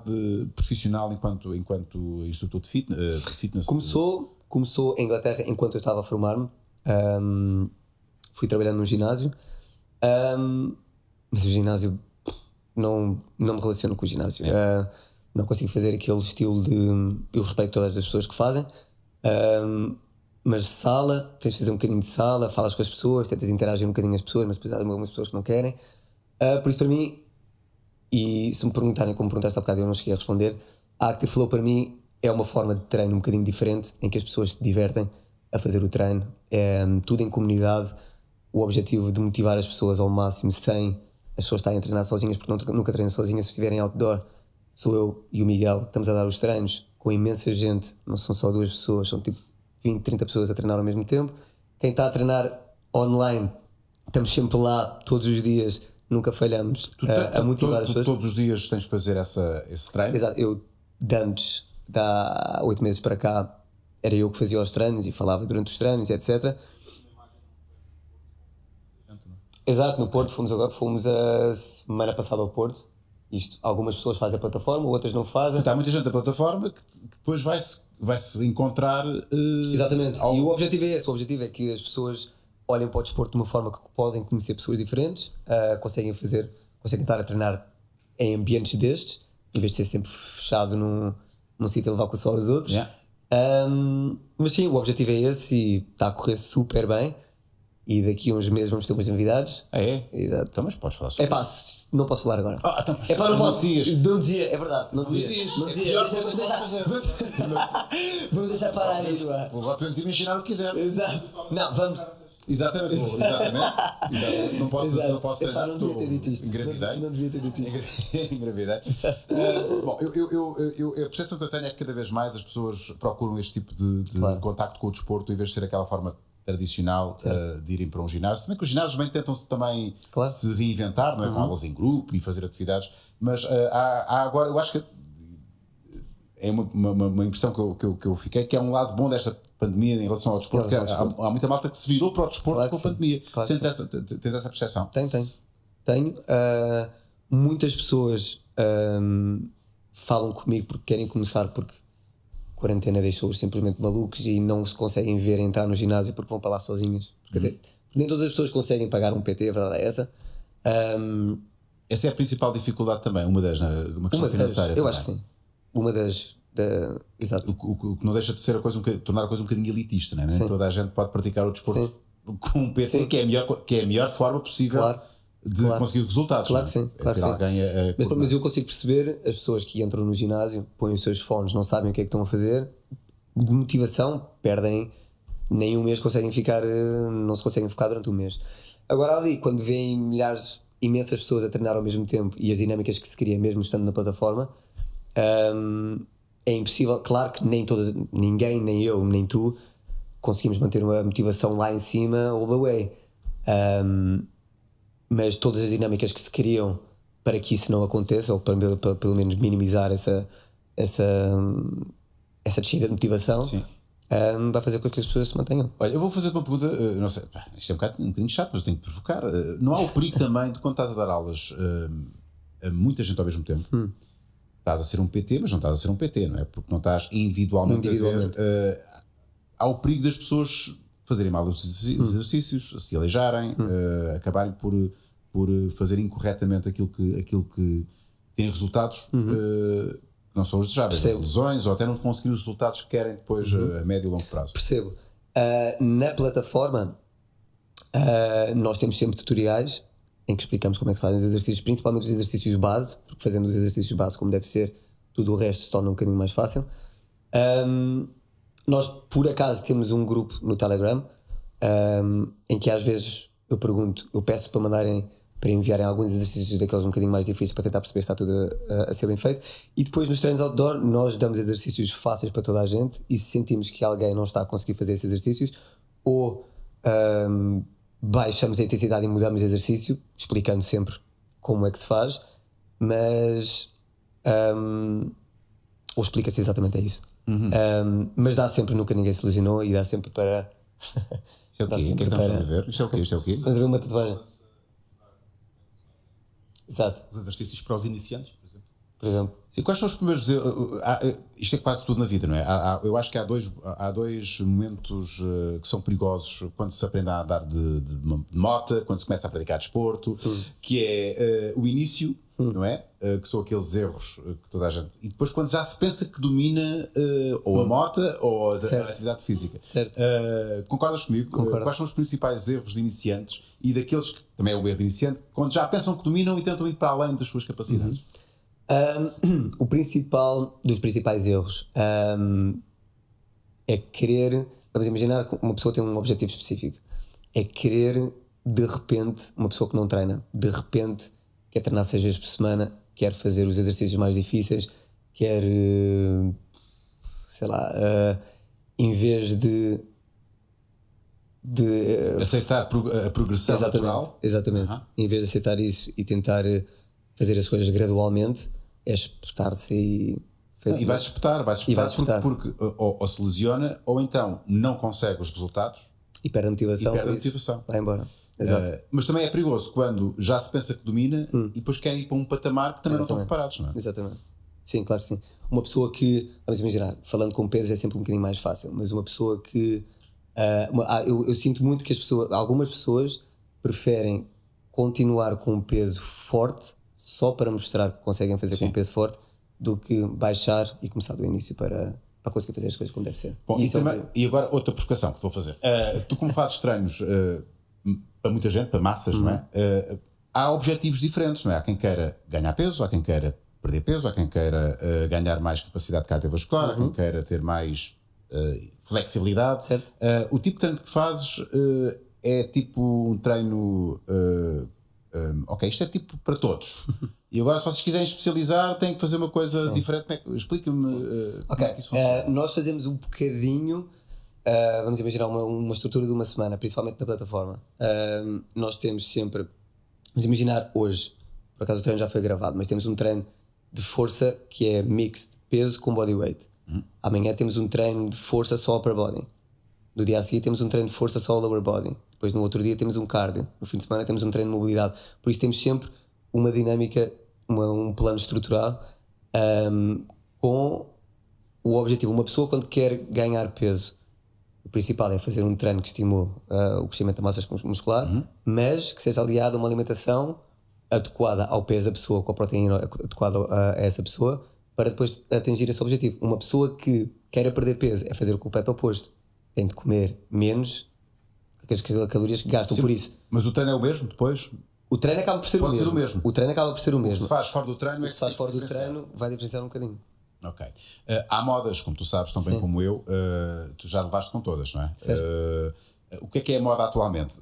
profissional enquanto, enquanto instrutor de fitness? Eh, de fitness? Começou, começou em Inglaterra enquanto eu estava a formar-me. Um, fui trabalhando num ginásio. Um, mas o ginásio não, não me relaciono com o ginásio. Uh, não consigo fazer aquele estilo de. Eu respeito todas as pessoas que fazem, uh, mas sala, tens de fazer um bocadinho de sala, falas com as pessoas, tentas interagir um bocadinho as pessoas, mas depois há algumas pessoas que não querem. Uh, por isso, para mim, e se me perguntarem como perguntaste há bocado, eu não cheguei a responder. A Active Flow, para mim, é uma forma de treino um bocadinho diferente, em que as pessoas se divertem a fazer o treino, é tudo em comunidade. O objetivo de motivar as pessoas ao máximo sem as pessoas estarem a treinar sozinhas, porque nunca treinam sozinhas. Se estiverem outdoor, sou eu e o Miguel que estamos a dar os treinos com imensa gente. Não são só duas pessoas, são tipo 20, 30 pessoas a treinar ao mesmo tempo. Quem está a treinar online, estamos sempre lá todos os dias, nunca falhamos tu, a, a motivar tu, as pessoas. Todos os dias tens de fazer essa, esse treino? Exato, eu de antes, de há 8 meses para cá, era eu que fazia os treinos e falava durante os treinos, etc. Exato, no Porto fomos, agora, fomos a semana passada ao Porto. Isto, algumas pessoas fazem a plataforma, outras não fazem. Então, há muita gente da plataforma que, que depois vai-se vai -se encontrar. Uh, Exatamente, ao... e o objetivo é esse: o objetivo é que as pessoas olhem para o desporto de uma forma que podem conhecer pessoas diferentes, uh, conseguem fazer, conseguem estar a treinar em ambientes destes, em vez de ser sempre fechado num, num sítio a levar com o sol aos outros. Yeah. Um, mas sim, o objetivo é esse e está a correr super bem. E daqui a uns meses vamos ter umas novidades. Ah, é? Exato. Então, mas podes falar sobre É pá, não posso falar agora. Ah, então, é pá, não, posso. Dizias. Não dizia, é verdade. Não dizia. Não dizia. É vamos, deixar, vamos, vamos deixar parar isso. Agora podemos imaginar o que quiser. Exato. Não, vamos. Exatamente, exatamente. Não posso, Exato. Não posso treinar. não devia ter dito isto. Engravidei. Não, não devia ter dito isto. Engravidei. Uh, bom, eu, eu, eu, eu, a percepção que eu tenho é que cada vez mais as pessoas procuram este tipo de, de claro. contacto com o desporto em vez de ser aquela forma tradicional uh, de irem para um ginásio. Se bem que os ginásios bem tentam -se também claro. se reinventar, não é? Uhum. Com aulas em grupo e fazer atividades. Mas uh, há, há, agora, eu acho que eh, é uma, uma, uma impressão que eu, que eu, que, eu, fiquei, que é um lado bom desta pandemia em relação ao desporto, há, há, há, muita malta que se virou para o desporto claro com a pandemia. Claro Sentes essa, tens essa percepção? Tenho, tenho. Tenho. Uh, muitas pessoas um, ah, falam comigo porque querem começar, porque quarentena deixou-os simplesmente malucos e não se conseguem ver entrar no ginásio porque vão para lá sozinhas. uhum. nem todas as pessoas conseguem pagar um PT, a verdade é essa. Um, essa é a principal dificuldade também, uma das, né? uma questão uma financeira. Das, eu acho que sim. Uma das. Da, exato. O, o, o, que não deixa de ser a coisa, um, tornar a coisa um bocadinho elitista, né? Sim. Toda a gente pode praticar o desporto sim. com um PT, que é, a melhor, que é a melhor forma possível. Claro de claro. conseguir resultados. Claro é? que sim, é claro que sim. A, a mas, mas, eu consigo perceber as pessoas que entram no ginásio, põem os seus fones, não sabem o que é que estão a fazer, de motivação, perdem, nem um mês conseguem ficar, eh, não se conseguem focar durante um mês. Agora ali, quando vêm milhares, imensas pessoas a treinar ao mesmo tempo e as dinâmicas que se cria mesmo estando na plataforma, hum, é impossível, claro que nem todas, ninguém, nem eu, nem tu, conseguimos manter uma motivação lá em cima all the way. Um, mas todas as dinâmicas que se criam para que isso não aconteça, ou para, para pelo menos minimizar essa, essa, essa descida de motivação. Um, vai fazer com que as pessoas se mantenham. Olha, eu vou fazer uma pergunta, uh, não sei, isto é um bocado, um bocadinho chato, mas eu tenho que provocar. Uh, não há o perigo também de quando estás a dar aulas uh, a muita gente ao mesmo tempo, hum. estás a ser um PT, mas não estás a ser um PT, não é? Porque não estás individualmente, individualmente. a ver. há o perigo das pessoas fazerem mal os hum. exercícios, hum. se aleijarem, hum. uh, acabarem por, por fazer incorretamente aquilo que, aquilo que tem resultados uhum. uh, eh, que não são os desejáveis, é lesões ou até não conseguir os resultados que querem depois uhum. Eh, a médio e longo prazo. Percebo. Uh, na plataforma, nós temos sempre tutoriais em que explicamos como é que se fazem os exercícios, principalmente os exercícios base, porque fazendo os exercícios base como deve ser, tudo o resto se torna um bocadinho mais fácil. Um, ehm, nós por acaso temos um grupo no Telegram um, em que às vezes eu pergunto, eu peço para mandarem para enviarem alguns exercícios daqueles um bocadinho mais difíceis para tentar perceber se está tudo a, a, ser bem feito. E depois nos treinos outdoor nós damos exercícios fáceis para toda a gente e se sentimos que alguém não está a conseguir fazer esses exercícios ou um, baixamos a intensidade e mudamos de exercício, explicando sempre como é que se faz, mas um, ou explica-se exatamente a isso. Uhum. Um, mas dá sempre, nunca ninguém se ilusionou e dá sempre para. Isto é o quê? O que é que estamos para... a ver? Isto é o quê? Isto é o quê? ver uma tatuagem. Exato. Os exercícios para os iniciantes, por exemplo. Por exemplo. Sim, quais são os primeiros. Eh, eh, eh, isto é quase tudo na vida, não é? eu acho que há dois, há dois momentos que são perigosos quando se aprende a andar de, de, de mota, quando se começa a praticar desporto, que é o início Hum. não é? Uh, que são aqueles erros eh, que toda a gente. E depois, quando já se pensa que domina uh, ou a hum. moto ou a, a atividade física. Certo. Uh, concordas comigo? Concordo. quais são os principais erros de iniciantes e daqueles que também é o erro de iniciante, quando já pensam que dominam e tentam ir para além das suas capacidades? Uhum. Um, o principal dos principais erros um, é querer. Vamos imaginar que uma pessoa tem um objetivo específico. É querer, de repente, uma pessoa que não treina, de repente quer treinar seis vezes por semana, quer fazer os exercícios mais difíceis, quer, eh, sei lá, uh, em vez de. De, uh, aceitar a progressão exatamente, natural. Exatamente. Uhum. Em vez de aceitar isso e tentar fazer as coisas gradualmente, é espetar-se e e vai espetar, vai espetar, espetar, porque, porque ou, ou, se lesiona ou então não consegue os resultados e perde a motivação. E perde a motivação. Vai embora. Exato. Uh, mas também é perigoso quando já se pensa que domina hum. e depois querem ir para um patamar que também Exatamente. não estão preparados, não é? Exatamente. Sim, claro que sim. Uma pessoa que, vamos imaginar, falando com pesos é sempre um bocadinho mais fácil, mas uma pessoa que. Uh, uma, ah, eu, eu, sinto muito que as pessoas, algumas pessoas preferem continuar com um peso forte só para mostrar que conseguem fazer sim. com um peso forte do que baixar e começar do início para, para conseguir fazer as coisas como deve ser. Bom, e, e, é também, é... e agora outra provocação que estou a fazer. Uh, tu, como fazes estranhos? para muita gente, para massas, uhum. não é? Uh, há objetivos diferentes, não é? Há quem queira ganhar peso, há quem queira perder peso, há quem queira uh, ganhar mais capacidade cardiovascular, uhum. há quem uhum. queira ter mais uh, flexibilidade. Certo. o tipo de treino que fazes é tipo um treino. Um, ok, isto é tipo para todos. e agora, se vocês quiserem especializar, têm que fazer uma coisa Sim. diferente. É Explica-me uh, okay. como é que isso funciona. nós fazemos um bocadinho Uh, vamos imaginar uma, uma, estrutura de uma semana, principalmente na plataforma. Uh, nós temos sempre, vamos imaginar hoje, por acaso o treino já foi gravado, mas temos um treino de força que é mixed peso com body weight. Uhum. Amanhã temos um treino de força só upper body. No dia a seguir temos um treino de força só lower body. Depois no outro dia temos um cardio. No fim de semana temos um treino de mobilidade. Por isso temos sempre uma dinâmica, uma, um plano estrutural um, ah, com o objetivo. Uma pessoa quando quer ganhar peso o principal é fazer um treino que estimule uh, o crescimento da massa muscular, uhum. mas que seja aliado a uma alimentação adequada ao peso da pessoa, com a proteína adequada ah, a, essa pessoa, para depois atingir esse objetivo. Uma pessoa que quer perder peso é fazer o completo oposto. Tem de comer menos que as calorias que gastam Sim, por isso. Mas o treino é o mesmo depois? O treino acaba por ser, o mesmo. ser o mesmo. o treino acaba por ser o mesmo. O que se faz fora do treino é que se faz fora do treino vai diferenciar um bocadinho. Ok. Uh, há modas, como tu sabes, tão bem como eu, uh, tu já levaste com todas, não é? Certo. Uh, o que é que é moda atualmente?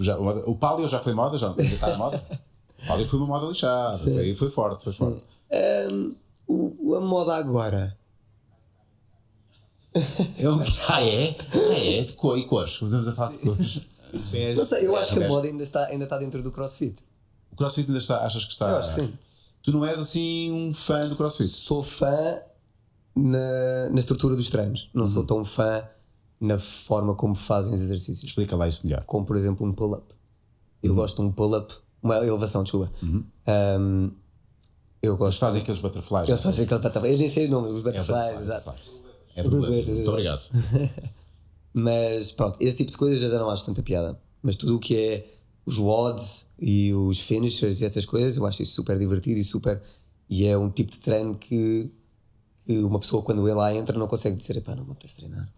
Já, o palio já foi moda? Já não está de moda? o palio foi uma moda lixada, foi, foi, forte, foi Sim. forte. Um, o, a moda agora... É um... Ah, é? Ah, é? De cor e cores. a falar de cores. Não sei, eu é, acho que a é moda ainda está, ainda está dentro do crossfit. O crossfit ainda está, achas que está? Eu acho sim. Tu não és assim um fã do crossfit? Sou fã na, na estrutura dos treinos, não uhum. sou tão fã na forma como fazem os exercícios. Explica lá isso melhor. Como, por exemplo, um pull-up. Eu uhum. gosto de um pull-up, uma elevação, desculpa. Uhum. Um, eu gosto. Eles fazem aqueles butterflies. Eles é? fazem aquele butterfly. Eu nem sei o nome, os é butterflies, é exato. É É Muito obrigado. Mas pronto, esse tipo de coisas eu já não acho tanta piada. Mas tudo o que é os WODs e os finishers e essas coisas, eu acho isso super divertido e super. E é um tipo de treino que, que uma pessoa, quando ele lá entra, não consegue dizer: pá, não vou poder treinar.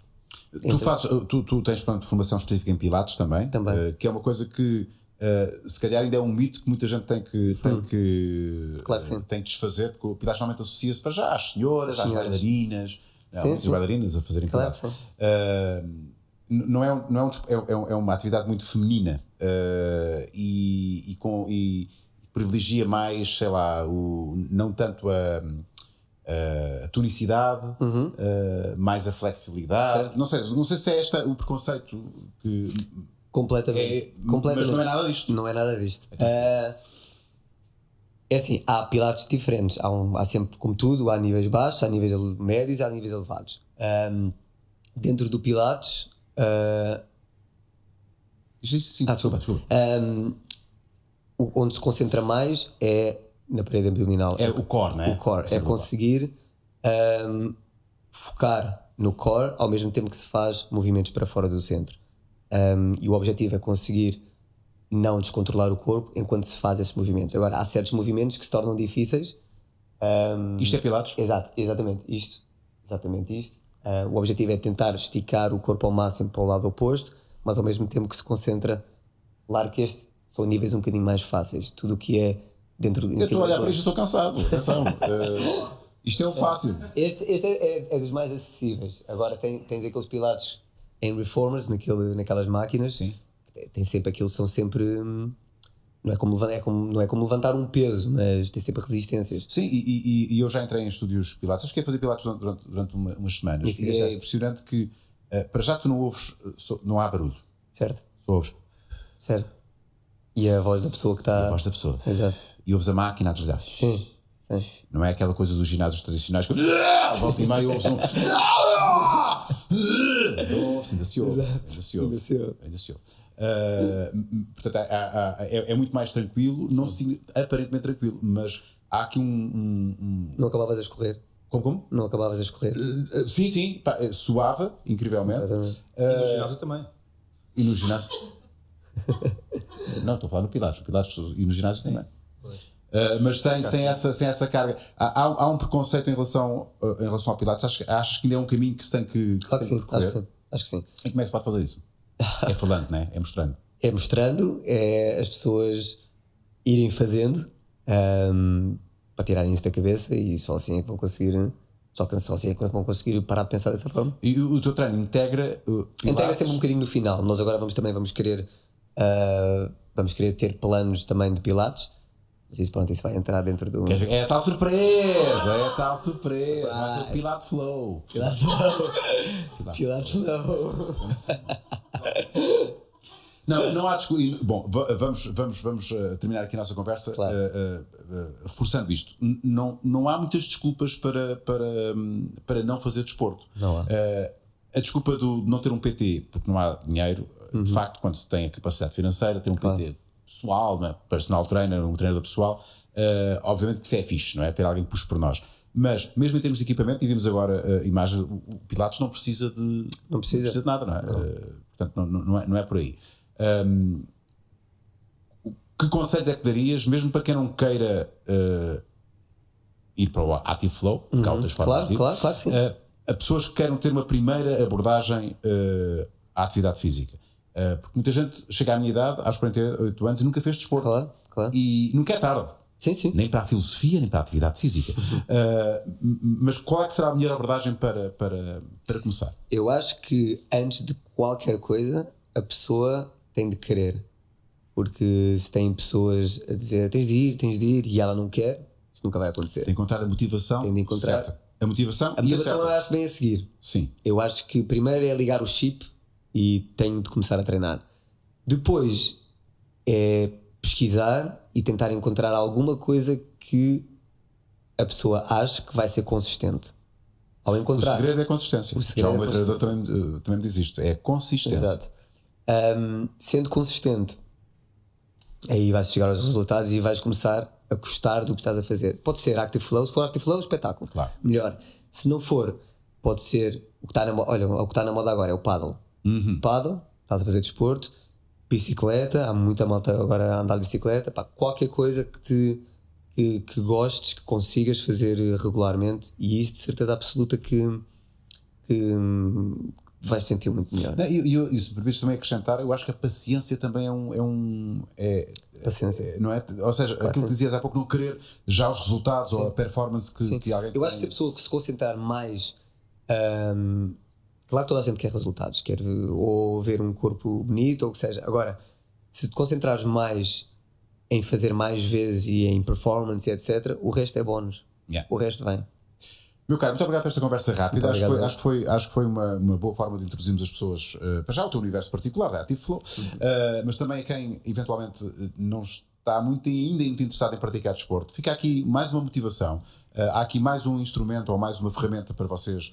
Tu, fazes, tu, tu tens pronto, formação específica em Pilates também, também. Uh, que é uma coisa que uh, se calhar ainda é um mito que muita gente tem que, hum. tem hum. que, claro, uh, tem que desfazer, porque o Pilates normalmente associa-se para já às senhoras, às bailarinas, às bailarinas a fazerem claro, Pilates. não é, não é, um, é, é uma atividade muito feminina uh, e, e, com, e, privilegia mais, sei lá, o, não tanto a, eh, a, tonicidade, uhum. uh, mais a flexibilidade. Certo. Não sei, não sei se é este o preconceito que. Completamente. É, completamente. Mas não é nada disto. Não é nada disto. É, disto. É assim, há pilares diferentes. Há, um, há, sempre, como tudo, há níveis baixos, há níveis médios, há níveis elevados. Um, dentro do Pilates, Sim, ah, desculpa, desculpa. Um, onde se concentra mais é na parede abdominal. É, o core, não é? O core. é conseguir um, focar no core ao mesmo tempo que se faz movimentos para fora do centro. Um, e o objetivo é conseguir não descontrolar o corpo enquanto se faz esses movimentos. Agora, há certos movimentos que se tornam difíceis. Um, isto é Pilates? Exato, exatamente isto. Exatamente isto. Uh, o objetivo é tentar esticar o corpo ao máximo para o lado oposto mas ao mesmo tempo que se concentra. Claro que este são níveis um bocadinho mais fáceis. Tudo o que é dentro do. Eu estou a olhar para isto estou cansado. Atenção. uh, isto é o um fácil. Este, este é, é, é, dos mais acessíveis. Agora tem, tens aqueles pilatos em reformers, naquele, naquelas máquinas. Sim. Tem sempre aquilo, são sempre. Hum, não é, como, é como, não é como levantar um peso, mas tem sempre resistências. Sim, e, e, e eu já entrei em estúdios Pilates, acho que ia fazer Pilates durante, durante uma, umas semanas. E, e é, é impressionante que Uh, para já tu não ouves, eh, so, não há barulho. Certo. Só ouves. Certo. E a voz da pessoa que está. A voz da pessoa. Exato. E ouves a máquina a deslizar. Sim. Sim. Não é aquela coisa dos ginásios tradicionais que ah", volta e meia ouves um. Ah, ah, ouve ainda se ouve. Ainda se ouve. Ainda se ouve. Ainda se ouve. Uh, portanto, há, há, é, é, muito mais tranquilo, Sim. não aparentemente tranquilo, mas há aqui um. um, um... Não acabavas a escorrer. Como, como? Não acabavas a escorrer. Uh, sim, sim, pá, eh, suava, incrivelmente. Sim, e no ginásio também. E no ginásio. não, estou a falar no Pilares, e no ginásio sim. também. Uh, mas sem, sem, assim. essa, sem essa carga. Há, há, um preconceito em relação, uh, em relação ao Pilates. Acho, acho que ainda é um caminho que se tem que, que, claro que, sim, acho que sim, acho que sim. E como é que se pode fazer isso? É falando, né? é mostrando. É mostrando, é as pessoas irem fazendo. Um, para tirarem isso da cabeça e só assim é que vão conseguir. Só que só assim é que vão conseguir parar de pensar dessa forma. E o teu treino integra. Eh, integra sempre um bocadinho no final. Nós agora vamos também vamos querer. Uh, vamos querer ter planos também de Pilates. Mas isso, pronto, isso vai entrar dentro do. É a tal surpresa! É a tal surpresa! Vai ser o Pilat Flow! pilate Flow! Pilat Flow! Pilat Flow. Não, não há discussão. Bom, vamos, vamos, vamos eh, terminar aqui a nossa conversa claro. uh, uh, uh, reforçando isto. N não, não há muitas desculpas para, para, hum, para não fazer desporto. Não há. a desculpa do, de não ter um PT, porque não há dinheiro, uhum. de facto, quando se tem a capacidade financeira, ter um claro. PT pessoal, é? personal trainer, um treinador pessoal, obviamente que isso é fixe, não é? Ter alguém que puxe por nós. Mas, mesmo em termos de equipamento, e vimos agora a imagem, o Pilatos não precisa de, não precisa. Não precisa de nada, não é? Não. portanto, não, não, é, não é por aí. Um, que conselhos é que darias, mesmo para quem não queira uh, ir para o Active Flow, uhum. que há uhum. outras formas claro, de ir, claro, claro, sim. Uh, a pessoas que queiram ter uma primeira abordagem uh, à atividade física. porque muita gente chega à minha idade, aos 48 anos, e nunca fez desporto. Claro, claro. E nunca é tarde. Sim, sim. Nem para a filosofia, nem para a atividade física. uh, mas qual é que será a melhor abordagem para, para, para começar? Eu acho que antes de qualquer coisa, a pessoa tem de querer. Porque se tem pessoas a dizer tens de ir, tens de ir, e ela não quer, isso nunca vai acontecer. Tem de encontrar a motivação. Tem de encontrar. A motivação A motivação eu acho que vem a seguir. Sim. Eu acho que primeiro é ligar o chip e tenho de começar a treinar. Depois é pesquisar e tentar encontrar alguma coisa que a pessoa acha que vai ser consistente. Ao encontrar. É o segredo é a consistência. O segredo Já o meu treinador também, eh, também me diz isto: é a consistência. Exato um, sendo consistente, aí vais chegar aos resultados e vais começar a gostar do que estás a fazer. Pode ser Active Flow, se for Active Flow, espetáculo. Claro. Melhor. Se não for, pode ser o que está na, olha, o que está na moda agora, é o paddle. Uhum. Paddle, estás a fazer desporto, bicicleta, há muita malta agora a andar de bicicleta, pá, qualquer coisa que te que, que, gostes, que consigas fazer regularmente, e isso de certeza absoluta que, que, vai sentir muito melhor. Não, e, e, e se me também acrescentar, eu acho que a paciência também é um. É um é, paciência. É, não é? Ou seja, claro, aquilo sim. que dizias há pouco, não querer já os resultados sim. ou a performance que, que alguém. Eu acho que se a pessoa que se concentrar mais. Um, claro que toda a gente quer resultados, quer ou ver um corpo bonito ou o que seja. Agora, se te concentrares mais em fazer mais vezes e em performance, etc., o resto é bónus. Yeah. O resto vem. Meu caro, muito obrigado por esta conversa rápida. Acho que, foi, acho que, foi, acho que foi, uma, uma boa forma de introduzirmos as pessoas uh, para já o teu universo particular da Active Flow, uh, mas também a quem eventualmente não está muito ainda muito interessado em praticar desporto. Fica aqui mais uma motivação. Uh, há aqui mais um instrumento ou mais uma ferramenta para vocês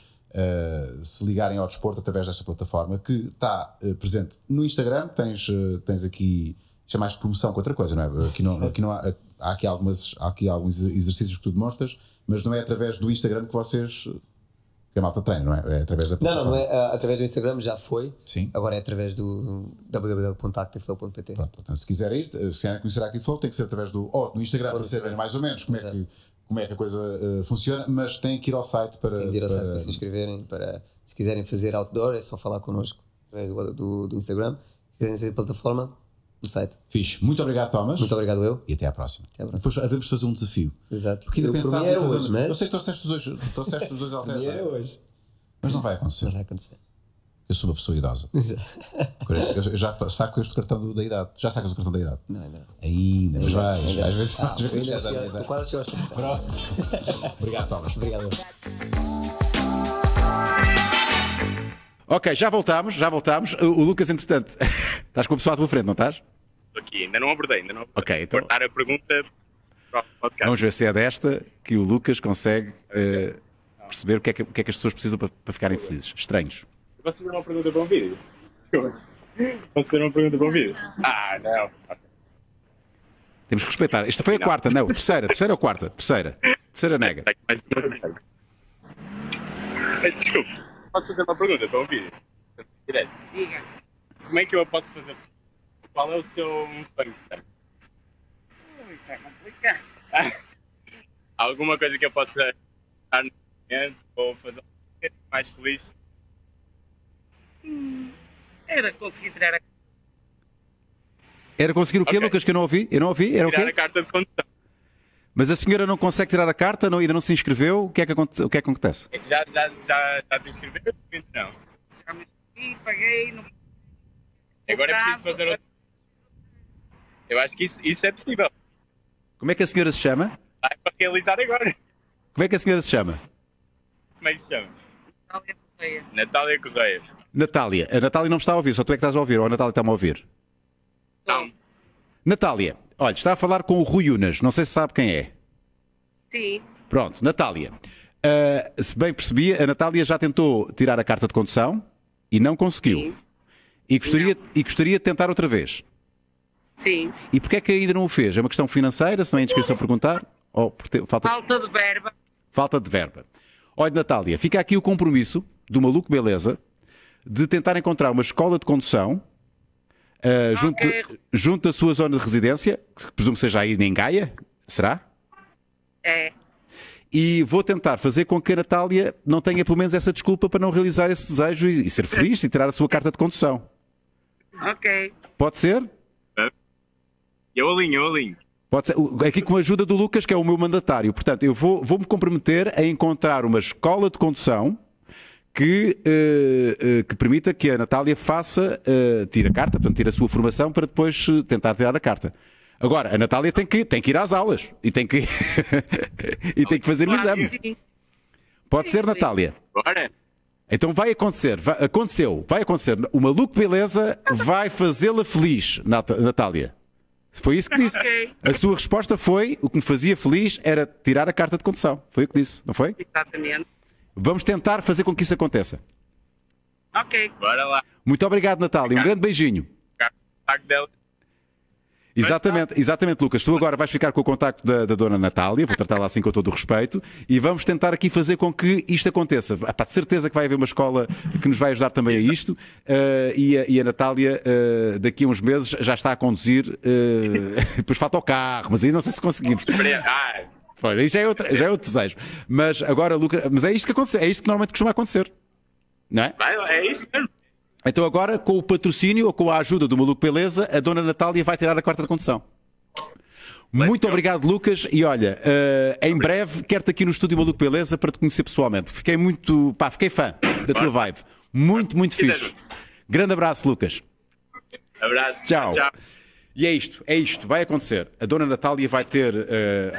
se ligarem ao desporto através desta plataforma que está presente no Instagram. Tens, tens aqui chamaste é promoção com outra coisa, não é? Aqui não, aqui não há, há, aqui algumas, há aqui alguns exercícios que tu demonstras mas não é através do Instagram que vocês. que a malta treina, não é? É através da Não, não, não é. é através do Instagram já foi. Sim. Agora é através do www.activeflow.pt. Pronto, Então se quiserem, ir, se quiser conhecer a ActiveFlow, tem que ser através do. ou do Instagram, para saberem mais ou menos como é que como é que a coisa uh, funciona, mas têm que ir ao site para. Tem que ir ao para... site para se inscreverem, para se quiserem fazer outdoor é só falar connosco através do, do, do Instagram. Se quiserem sair plataforma, no site. Fixe. Muito obrigado, Thomas. Muito obrigado, eu. E até à próxima. Até à próxima. Depois havemos de fazer um desafio. Exato. Porque ainda pensávamos. hoje, não é? Eu sei que trouxeste os dois trouxeste os dois Alteza. é hoje. Mas não vai acontecer. Não vai acontecer. Eu sou uma pessoa idosa. eu já saco este cartão da idade. Já sacas o cartão da idade? Não, não. Ainda, mas vais. Às vezes, ah, às vezes ainda, quase gosto. Pronto. obrigado, Thomas. Obrigado. Ok, já voltámos, já voltámos. O Lucas, entretanto, estás com a pessoa à tua frente, não estás? aqui, ainda não abordei, ainda não abordei. Ok, então. Cortar a pergunta Vamos ver se é desta que o Lucas consegue uh, perceber o que, é que, o que, é que, as pessoas precisam para, para ficarem felizes. Estranhos. Posso fazer uma pergunta para um vídeo? Posso fazer uma pergunta para um vídeo? Ah, não. Temos que respeitar. Esta foi a não. quarta, não. Terceira, terceira ou quarta? Terceira. Terceira nega. Assim. Desculpe, posso fazer uma pergunta para um vídeo? Direto. Diga. Como é que eu a posso fazer qual é o seu Instagram? isso é complicado. Alguma coisa que eu possa estar no momento ou fazer um mais feliz? Hum, era conseguir tirar a. Era conseguir o quê, okay. Lucas? Que eu não ouvi? Eu não ouvi? Era tirar o quê? a carta de condução. Mas a senhora não consegue tirar a carta, não, ainda não se inscreveu? O que é que, aconte, o que, é que acontece? Já, já, já, já te inscreveu? Não. Já me inscrevi, paguei. Agora é preciso fazer outra. Eu acho que isso, isso é possível. Como é que a senhora se chama? Vai para realizar agora. Como é que a senhora se chama? Como é que se chama? Natália Correia. Natália Correia. Natália. A Natália não me está a ouvir, só tu é que estás a ouvir. Ou a Natália está-me a ouvir? Não. Natália, olha, está a falar com o Rui Unas. Não sei se sabe quem é. Sim. Pronto, Natália. Uh, se bem percebi, a Natália já tentou tirar a carta de condução e não conseguiu. Sim. E gostaria, e gostaria de tentar outra vez. Sim. E porquê é que ainda não o fez? É uma questão financeira, se não é inscrição perguntar? Ou ter, falta... falta de verba. Falta de verba. Olha, Natália, fica aqui o compromisso do Maluco Beleza de tentar encontrar uma escola de condução uh, junto, okay. junto da sua zona de residência, que presumo seja aí em Gaia, será? É. E vou tentar fazer com que a Natália não tenha pelo menos essa desculpa para não realizar esse desejo e, e ser feliz e tirar a sua carta de condução. Ok. Pode ser? Eu alinho, eu alinho. Pode ser, aqui com a ajuda do Lucas, que é o meu mandatário. Portanto, eu vou, vou me comprometer a encontrar uma escola de condução que, uh, uh, que permita que a Natália faça, uh, tire a carta, portanto, tire a sua formação para depois tentar tirar a carta. Agora, a Natália tem que, tem que ir às aulas e tem que, e tem que fazer o exame. Pode ser, Natália? Bora. Então vai acontecer, vai, aconteceu, vai acontecer. O maluco beleza vai fazê-la feliz, Natália. Foi isso que disse. Okay. A sua resposta foi: o que me fazia feliz era tirar a carta de condução. Foi o que disse, não foi? Exatamente. Vamos tentar fazer com que isso aconteça. Ok. Bora lá. Muito obrigado, Natália. Um grande beijinho. Obrigado. Exatamente, tá. exatamente, Lucas. Tu agora vais ficar com o contacto da, da dona Natália, vou tratá-la assim com todo o respeito, e vamos tentar aqui fazer com que isto aconteça. Há ah, de certeza que vai haver uma escola que nos vai ajudar também a isto, uh, e, a, e, a, Natália, uh, daqui a uns meses, já está a conduzir. Uh, depois falta o carro, mas aí não sei se conseguimos. Pois, já é, outro, já é outro desejo. Mas agora, Lucas, mas é isto que aconteceu, é isto que normalmente costuma acontecer. Não é? é isso mesmo. Então agora, com o patrocínio ou com a ajuda do Maluco Beleza, a Dona Natália vai tirar a quarta de condução. Muito obrigado, Lucas. E olha, uh, em breve quero-te aqui no estúdio Maluco Beleza para te conhecer pessoalmente. Fiquei muito, pá, fiquei fã da tua vibe. Muito, muito fixe. Grande abraço, Lucas. Abraço. Tchau. tchau. E é isto, é isto, vai acontecer. A dona Natália vai ter uh,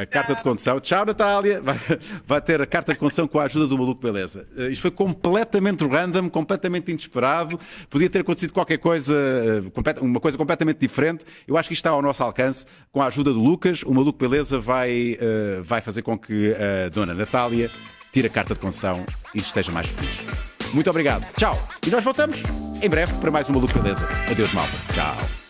a carta de condução. Tchau, Natália! Vai, vai, ter a carta de condução com a ajuda do maluco Beleza. Uh, isto foi completamente random, completamente inesperado. Podia ter acontecido qualquer coisa, uh, uma coisa completamente diferente. Eu acho que isto está ao nosso alcance. Com a ajuda do Lucas, o maluco Beleza vai, uh, vai fazer com que a dona Natália tire a carta de condução e esteja mais feliz. Muito obrigado, tchau! E nós voltamos em breve para mais um maluco Beleza. Adeus, malta. Tchau.